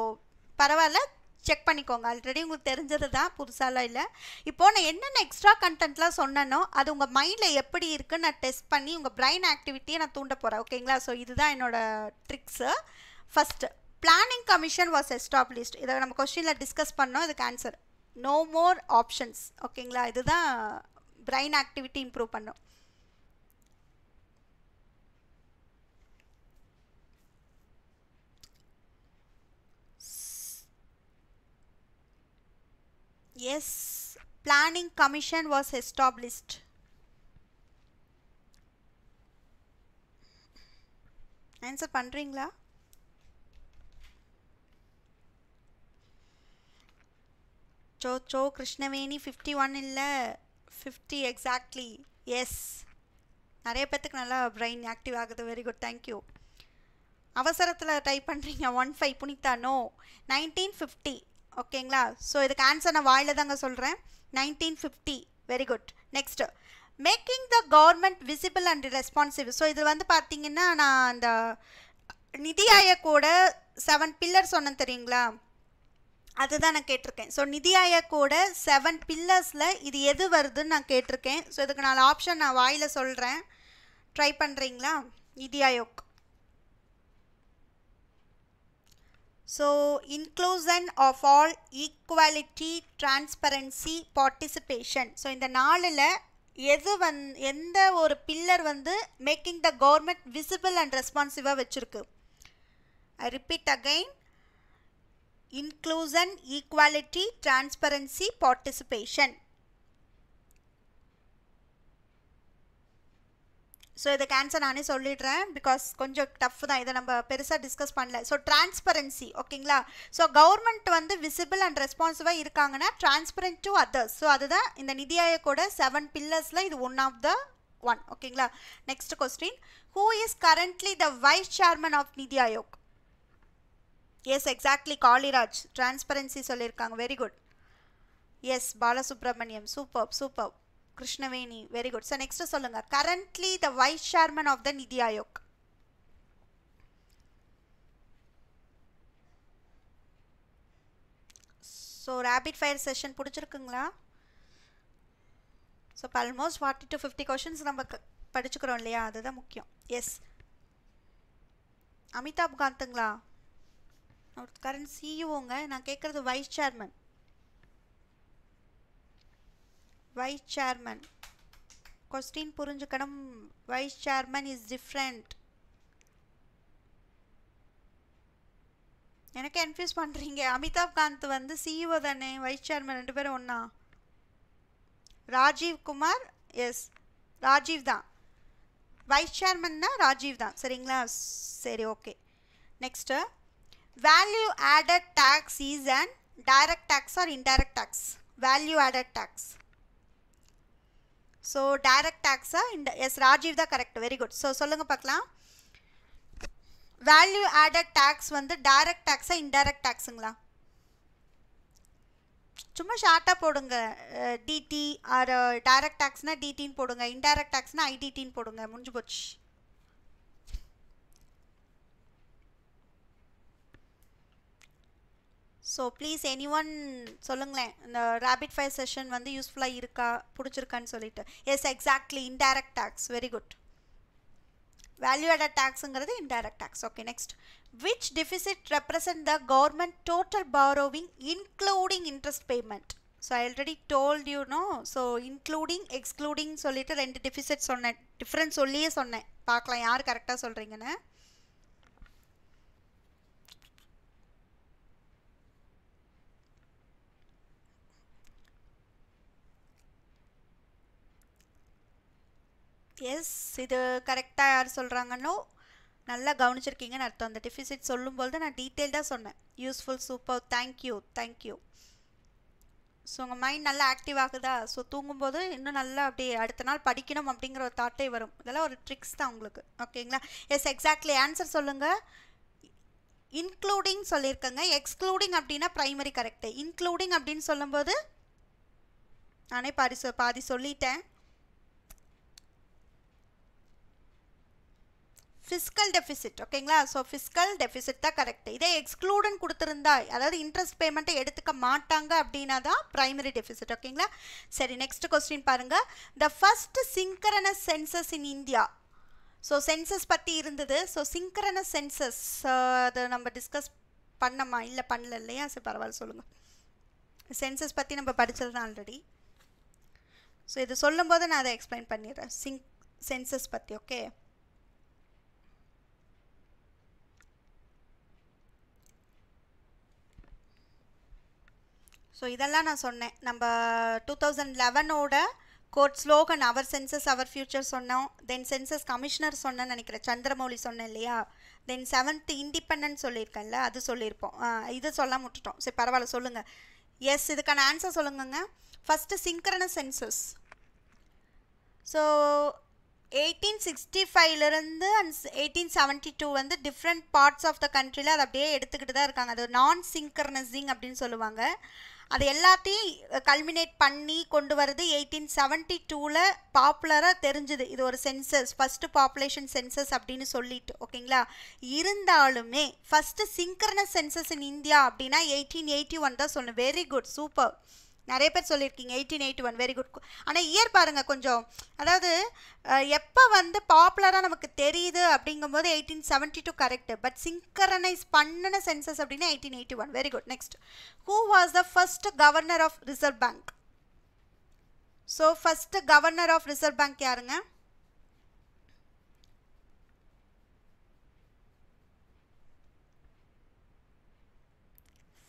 Speaker 1: பரவாயில்ல செக் பண்ணிக்கோங்க ஆல்ரெடி உங்களுக்கு தெரிஞ்சது தான் புதுசாலாம் இல்லை இப்போது நான் என்னென்ன எக்ஸ்ட்ரா கண்டென்ட்லாம் சொன்னனோ அது உங்கள் மைண்டில் எப்படி இருக்குன்னு நான் டெஸ்ட் பண்ணி உங்கள் பிரெயின் ஆக்டிவிட்டியை நான் தூண்ட போகிறேன் ஓகேங்களா ஸோ இதுதான் என்னோடய tricks first planning commission was established இதை நம்ம கொஸ்டினில் டிஸ்கஸ் பண்ணோம் இதுக்கு ஆன்சர் நோ மோர் ஆப்ஷன்ஸ் ஓகேங்களா இதுதான் பிரெயின் ஆக்டிவிட்டி இம்ப்ரூவ் பண்ணும் yes planning commission was established answer பண்ணுறீங்களா so so Krishnaveni fifty one இல்லை ஃபிஃப்டி எக்ஸாக்ட்லி எஸ் நிறைய பேர்த்துக்கு நல்லா பிரெயின் ஆக்டிவ் ஆகுது வெரி குட் தேங்க்யூ அவசரத்தில் டைப் பண்ணுறீங்க one five Punitha no nineteen fifty ஓகேங்களா ஸோ இதுக்கு ஆன்சர் நான் வாயில் தாங்க சொல்கிறேன் nineteen fifty very good next making the government visible and responsive so இது வந்து பார்த்தீங்கன்னா நான் அந்த நிதி கூட செவன் பில்லர் சொன்னேன் தெரியுங்களா அதுதான் நான் கேட்டிருக்கேன் ஸோ நிதி ஆயோக்கோட செவன் பில்லர்ஸில் இது எது வருதுன்னு நான் கேட்டிருக்கேன் ஸோ இதுக்கு நாலு ஆப்ஷன் நான் வாயில் சொல்கிறேன் ட்ரை பண்ணுறீங்களா Niti Aayog so inclusion of all equality transparency participation so இந்த நாளில் எது வந் எந்த ஒரு பில்லர் வந்து making the government visible and ரெஸ்பான்சிவாக வச்சுருக்கு I repeat again inclusion equality, transparency, participation so இதுக்கு ஆன்சர் நானே சொல்லிடுறேன் பிகாஸ் கொஞ்சம் டஃப் தான் இதை நம்ம பெருசாக டிஸ்கஸ் பண்ணல ஸோ டிரான்ஸ்பரன்சி ஓகேங்களா ஸோ கவர்மெண்ட் வந்து விசிபிள் அண்ட் ரெஸ்பான்சிவாக இருக்காங்கன்னா டிரான்ஸ்பரண்ட் டு அதர்ஸ் ஸோ அதுதான் இந்த நிதி ஆயோக்கோட செவன் பில்லர்ஸில் இது ஒன் ஆஃப் த ஒன் ஓகேங்களா next question who is currently the vice chairman of நிதி Aayog yes exactly Kaliraj transparency சொல்லியிருக்காங்க very good yes Balasubramaniam super super Krishnaveni very good so next சொல்லுங்கள் currently the vice chairman of the Niti Aayog so rapid fire session பிடிச்சிருக்குங்களா so இப்போ almost forty to fifty questions நம்ம படிச்சுக்கிறோம் இல்லையா அதுதான் முக்கியம் எஸ் அமிதாப் காந்துங்களா அவர் கரண்ட் சிஇஓங்க e நான் கேட்குறது vice chairman vice chairman question புரிஞ்சுக்கணும் வைஸ் சேர்மன் இஸ் டிஃப்ரெண்ட் எனக்கு என்ஃபியூஸ் பண்ணுறீங்க அமிதாப் காந்த் வந்து சிஇஓ e தானே வைஸ் சேர்மன் ரெண்டு பேரும் ஒன்றா ராஜீவ் குமார் எஸ் ராஜீவ் தான் வைஸ் சேர்மன்னா ராஜீவ் தான் சரிங்களா சரி okay next Value added tax is an tax or or tax value added tax so So direct tax, yes Rajiv தான் correct, very good. So சொல்லுங்க பார்க்கலாம் வேல்யூ ஆடட் டேக்ஸ் வந்து டைரக்ட் டேக்ஸா இன்டைரக்ட் டேக்ஸுங்களா சும்மா ஷார்ட்டாக போடுங்க டிடி ஆர் டைரக்ட் டேக்ஸ்னால் டிடின்னு போடுங்க இன்டைரக்ட் டேக்ஸ்னால் ஐடிடின்னு போடுங்க முடிஞ்சு போச்சு ஸோ ப்ளீஸ் எனி ஒன் சொல்லுங்களேன் இந்த ரேபிட் ஃபயர் செஷன் வந்து யூஸ்ஃபுல்லாக இருக்கா பிடிச்சிருக்கான்னு சொல்லிட்டு yes exactly indirect tax very good value added டேக்ஸுங்கிறது indirect tax okay next which deficit represent the government total borrowing including interest payment so I already told you know so including excluding சொல்லிட்டு ரெண்டு deficit சொன்னேன் different சொல்லியே சொன்னேன் பார்க்கலாம் யார் கரெக்டாக சொல்கிறீங்கன்னு எஸ் இது கரெக்டாக யார் சொல்கிறாங்கன்னோ நல்லா கவனிச்சிருக்கீங்கன்னு அர்த்தம் அந்த டெஃபிசிட் சொல்லும்போது நான் டீட்டெயில்டாக சொன்னேன் useful super thank you thank you so உங்கள் மைண்ட் நல்லா ஆக்டிவ் ஆகுதா ஸோ தூங்கும்போது இன்னும் நல்லா அப்படி அடுத்த நாள் படிக்கணும் அப்படிங்கிற ஒரு தாட்டே வரும் இதெல்லாம் ஒரு ட்ரிக்ஸ் தான் உங்களுக்கு ஓகேங்களா எஸ் எக்ஸாக்ட்லி ஆன்சர் சொல்லுங்கள் இன்க்ளூடிங் சொல்லியிருக்கேங்க எக்ஸ்க்ளூடிங் அப்படின்னா ப்ரைமரி கரெக்டு இன்க்ளூடிங் அப்படின்னு சொல்லும்போது நானே பாதி சொ பாதி சொல்லிட்டேன் ஃபிஸ்கல் டெஃபிசிட் ஓகேங்களா ஸோ ஃபிஸ்கல் டெஃபிசிட் தான் கரெக்ட் இதே எக்ஸ்க்ளூடன் கொடுத்துருந்தா அதாவது இன்ட்ரெஸ்ட் பேமெண்ட்டை எடுத்துக்க மாட்டாங்க அப்படின்னா தான் ப்ரைமரி டெஃபிசிட் ஓகேங்களா சரி நெக்ஸ்ட் கொஸ்டின் பாருங்கள் the first synchronous census in India so census பற்றி இருந்தது ஸோ சிங்கரனஸ் சென்சஸ் அதை நம்ம டிஸ்கஸ் பண்ணமா இல்லை பண்ணல இல்லையா சரி பரவாயில்ல சொல்லுங்கள் சென்சஸ் பற்றி நம்ம படித்தது ஆல்ரெடி ஸோ இது சொல்லும்போது நான் அதை எக்ஸ்பிளைன் பண்ணிடுறேன் சிங் சென்சஸ் பற்றி ஓகே ஸோ இதெல்லாம் நான் சொன்னேன் நம்ம டூ தௌசண்ட் லெவனோட கோர்ட் slogan our census our future சொன்னோம் தென் சென்சஸ் கமிஷனர் சொன்னேன் நினைக்கிறேன் சந்திரமௌலி சொன்னேன் இல்லையா தென் செவன்த் இண்டிபெண்ட் சொல்லியிருக்கேன்ல அது சொல்லியிருப்போம் இது சொல்ல விட்டுட்டோம் சரி பரவாயில்ல சொல்லுங்கள் எஸ் இதுக்கான ஆன்சர் சொல்லுங்கங்க first synchronous census so eighteen sixty ஃபைவ்லேருந்து அண்ட் எயிட்டீன் செவன்ட்டி டூ வந்து டிஃப்ரெண்ட் பார்ட்ஸ் ஆஃப் த கண்ட்ரியில் அதை அப்படியே எடுத்துக்கிட்டு தான் இருக்காங்க அது நான் சிங்கர்னஸிங் அப்படின்னு சொல்லுவாங்க அது எல்லாத்தையும் கல்மினேட் பண்ணி கொண்டு வர்றது எயிட்டீன் செவன்ட்டி டூவில் பாப்புலராக தெரிஞ்சுது இது ஒரு சென்சஸ் ஃபஸ்ட்டு பாப்புலேஷன் சென்சஸ் அப்படின்னு சொல்லிட்டு ஓகேங்களா இருந்தாலுமே first synchronous census in India அப்படின்னா எயிட்டீன் எயிட்டி ஒன் தான் சொல்லணும் வெரி குட் சூப்பர் நிறைய பேர் சொல்லியிருக்கீங்க eighteen eighty one very good ஆனால் இயர் பாருங்கள் கொஞ்சம் அதாவது எப்போ வந்து பாப்புலராக நமக்கு தெரியுது அப்படிங்கும்போது eighteen seventy two correct but synchronise பண்ணின சென்சஸ் அப்படின்னா eighteen eighty one very good next who was the first governor of Reserve Bank so first governor of Reserve Bank யாருங்க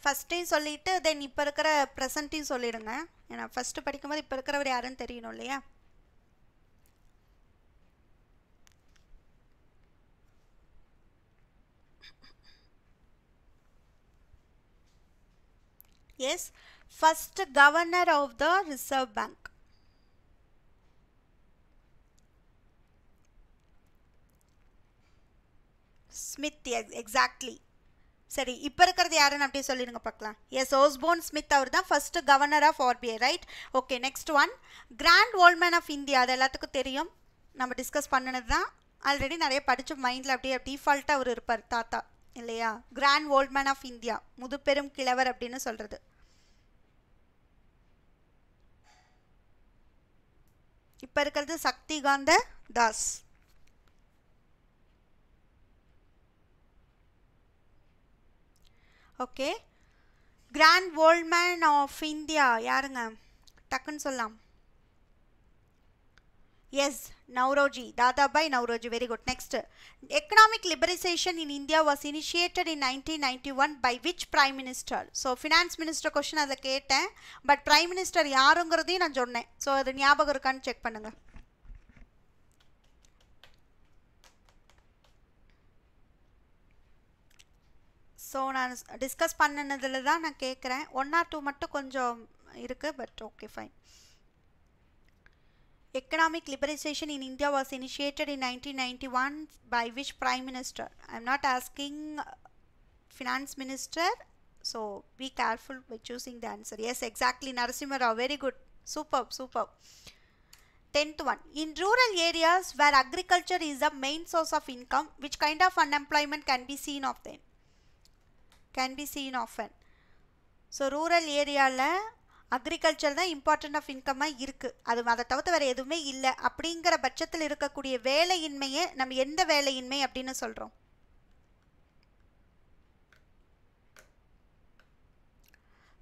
Speaker 1: ஃபஸ்ட்டையும் சொல்லிவிட்டு தென் இப்போ இருக்கிற ப்ரெசண்ட்டையும் சொல்லிடுங்க ஏன்னா ஃபஸ்ட்டு படிக்கும்போது இப்போ இருக்கிறவர் யாருன்னு தெரியணும் இல்லையா yes first governor of the Reserve Bank Smith exactly சரி இப்போ இருக்கிறது யாருன்னு அப்படியே சொல்லிடுங்க பார்க்கலாம் எஸ் ஓஸ்போன் ஸ்மித் அவர் தான் first governor of RBI right okay next one grand old man of India அது எல்லாத்துக்கும் தெரியும் நம்ம டிஸ்கஸ் பண்ணினது தான் ஆல்ரெடி நிறைய படித்த மைண்டில் அப்படியே டீஃபால்ட்டாக அவர் இருப்பார் தாத்தா இல்லையா கிராண்ட் ஓல்ட்மேன் ஆஃப் இந்தியா முதுபெரும் கிழவர் அப்படின்னு சொல்கிறது இப்போ இருக்கிறது Shaktikanta Das okay grand old man of India யாருங்க டக்குன்னு சொல்லலாம் yes Naoroji Dadabhai Naoroji very good next economic liberalisation in India was initiated in nineteen ninety one by which prime minister so finance minister question அதை கேட்டேன் பட் ப்ரைம் மினிஸ்டர் யாருங்கிறதையும் நான் சொன்னேன் ஸோ அது ஞாபகம் இருக்கான்னு செக் பண்ணுங்கள் ஸோ நான் டிஸ்கஸ் பண்ணினதில் தான் நான் கேட்குறேன் ஒன் ஆர் டூ மட்டும் கொஞ்சம் இருக்குது but okay fine Economic liberalization in India was initiated in 1991 by which Prime Minister? I am not asking uh, Finance Minister. So be careful by choosing the answer. Yes, exactly. Narasimha Very good. Superb, superb. Tenth one. In rural areas where agriculture is the main source of income, which kind of unemployment can be seen of them? Can be seen often so rural ஏரியாவில் agriculture தான் important of இன்கம்மாக இருக்குது அது அதை தவிர்த்து வேறு எதுவுமே இல்லை அப்படிங்கிற பட்சத்தில் இருக்கக்கூடிய வேலையின்மையே நம்ம எந்த வேலையின்மை அப்படின்னு சொல்கிறோம்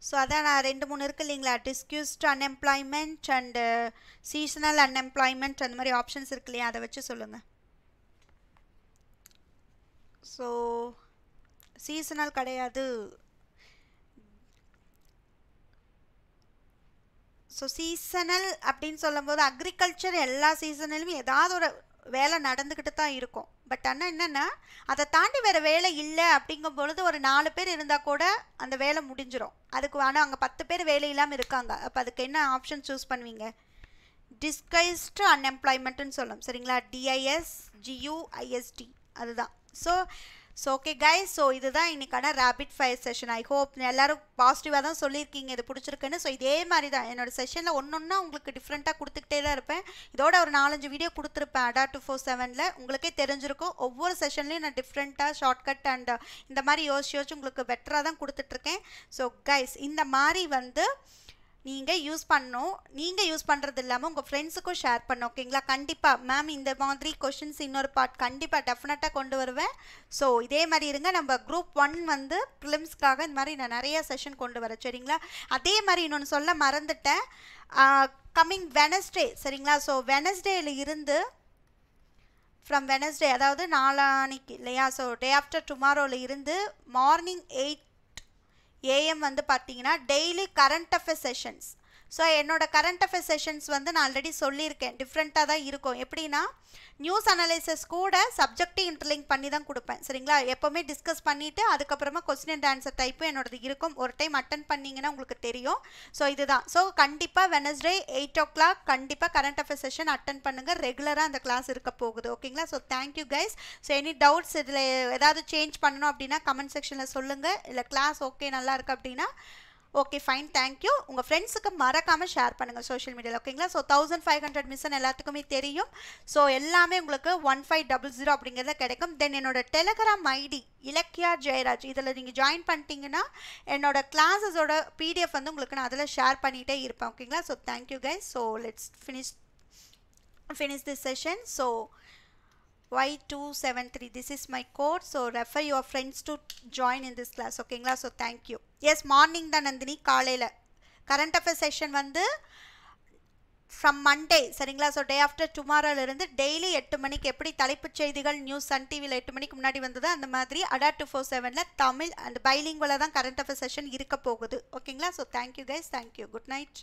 Speaker 1: ஸோ அதான் நான் ரெண்டு மூணு இருக்குது இல்லைங்களா disguised unemployment and seasonal unemployment அந்த மாதிரி ஆப்ஷன்ஸ் இருக்கு இல்லையா அதை வச்சு சொல்லுங்கள் ஸோ சீசனல் கிடையாது ஸோ சீசனல் அப்படின்னு சொல்லும்போது அக்ரிகல்ச்சர் எல்லா சீசனிலும் ஏதாவது ஒரு வேலை நடந்துக்கிட்டு தான் இருக்கும் பட் ஆனால் என்னென்னா அதை தாண்டி வேறு வேலை இல்லை அப்படிங்கும் பொழுது ஒரு நாலு பேர் இருந்தால் கூட அந்த வேலை முடிஞ்சிடும் அதுக்கு ஆனால் அங்கே பத்து பேர் வேலை இல்லாமல் இருக்காங்க அப்போ அதுக்கு என்ன ஆப்ஷன் சூஸ் பண்ணுவீங்க டிஸ்கைஸ்டு அன்எம்ப்ளாய்மெண்ட்டுன்னு சொல்லும் சரிங்களா டிஐஎஸ் ஜியூஐஎஸ்டி அதுதான் so so okay guys so இதுதான் இன்றைக்கான rapid fire session I hope எல்லோரும் பாசிட்டிவாக தான் சொல்லியிருக்கீங்க இது பிடிச்சிருக்குன்னு ஸோ இதே மாதிரி தான் என்னோடய செஷனில் ஒன்று ஒன்றா உங்களுக்கு டிஃப்ரெண்ட்டாக கொடுத்துக்கிட்டே தான் இருப்பேன் இதோட ஒரு நாலஞ்சு வீடியோ கொடுத்துருப்பேன் அடா டூ ஃபோர் செவனில் உங்களுக்கே தெரிஞ்சிருக்கும் ஒவ்வொரு செஷன்லேயும் நான் டிஃப்ரெண்ட்டாக ஷார்ட்கட் அண்ட் இந்த மாதிரி யோசிச்சு யோசிச்சு உங்களுக்கு பெட்டராக தான் கொடுத்துட்ருக்கேன் ஸோ கைஸ் இந்த மாதிரி வந்து நீங்கள் யூஸ் பண்ணணும் நீங்கள் யூஸ் பண்ணுறது இல்லாமல் உங்கள் ஃப்ரெண்ட்ஸுக்கும் ஷேர் பண்ண ஓகேங்களா கண்டிப்பாக மேம் இந்த மாதிரி கொஷின்ஸ் இன்னொரு பார்ட் கண்டிப்பாக டெஃபினட்டாக கொண்டு வருவேன் ஸோ இதே மாதிரி இருங்க நம்ம குரூப் ஒன் வந்து ஃபிலிம்ஸ்க்காக இந்த மாதிரி நான் நிறைய செஷன் கொண்டு வரேன் சரிங்களா அதே மாதிரி இன்னொன்று சொல்ல மறந்துட்டேன் கம்மிங் வெனஸ்டே சரிங்களா ஸோ வெனஸ்டேயில் இருந்து ஃப்ரம் வெனஸ்டே அதாவது நாளானிக்கு இல்லையா ஸோ டே ஆஃப்டர் டுமாரோவில் இருந்து மார்னிங் எயிட் ஏஎம் வந்து பார்த்தீங்கன்னா daily current affair sessions so என்னோட கரண்ட் அஃபேர்ஸ் செஷன்ஸ் வந்து நான் ஆல்ரெடி சொல்லியிருக்கேன் டிஃப்ரெண்ட்டாக தான் இருக்கும் எப்படின்னா நியூஸ் அனலைசஸ் கூட சப்ஜெக்டை இன்டர்லிங்க் பண்ணி தான் கொடுப்பேன் சரிங்களா எப்போவுமே டிஸ்கஸ் பண்ணிவிட்டு அதுக்கப்புறமா கொஸ்டின் அண்ட் ஆன்சர் டைப்பும் என்னோடது இருக்கும் ஒரு டைம் அட்டன் பண்ணிங்கன்னா உங்களுக்கு தெரியும் ஸோ இதுதான் ஸோ கண்டிப்பாக வெனஸ்டே எயிட் ஓ கிளாக் கண்டிப்பாக கரண்ட் அஃபேர்ஸ் செஷன் அட்டன் பண்ணுங்கள் ரெகுலராக அந்த கிளாஸ் இருக்க போகுது ஓகேங்களா so thank you guys so any doubts இதில் ஏதாவது சேஞ்ச் பண்ணணும் அப்படின்னா கமெண்ட் செக்ஷனில் சொல்லுங்கள் இல்லை கிளாஸ் ஓகே நல்லா இருக்குது அப்படின்னா ஓகே ஃபைன் தேங்க்யூ உங்கள் ஃப்ரெண்ட்ஸுக்கு மறக்காமல் ஷேர் பண்ணுங்கள் சோஷியல் மீடியாவில் ஓகேங்களா so thousand five hundred mission எல்லாத்துக்குமே தெரியும் ஸோ எல்லாமே உங்களுக்கு ஒன் ஃபைவ் டபுள் ஜீரோ அப்படிங்கிறத கிடைக்கும் தென் என்னோட டெலகிராம் ஐடி இலக்கியா ஜெயராஜ் இதில் நீங்கள் ஜாயின் பண்ணிட்டீங்கன்னா என்னோட கிளாஸஸோட பிடிஎஃப் வந்து உங்களுக்கு நான் அதில் ஷேர் பண்ணிகிட்டே இருப்பேன் ஓகேங்களா so thank you guys so let's finish finish this session so Y273. This is my code. So refer your friends to join in this class. ஓகேங்களா ஸோ தேங்க்யூ எஸ் மார்னிங் தான் நந்தினி காலையில் கரண்ட் அஃபேர் செஷன் வந்து from Monday சரிங்களா so day after டுமாரோலேருந்து daily எட்டு மணிக்கு எப்படி தலைப்புச் செய்திகள் நியூஸ் சன் டிவியில் எட்டு மணிக்கு முன்னாடி வந்தது அந்த மாதிரி அடாட் டூ ஃபோர் செவனில் தமிழ் அண்ட் பைலிங்குவில் தான் கரண்ட் அஃபேர் செஷன் இருக்க போகுது ஓகேங்களா so thank you guys thank you good night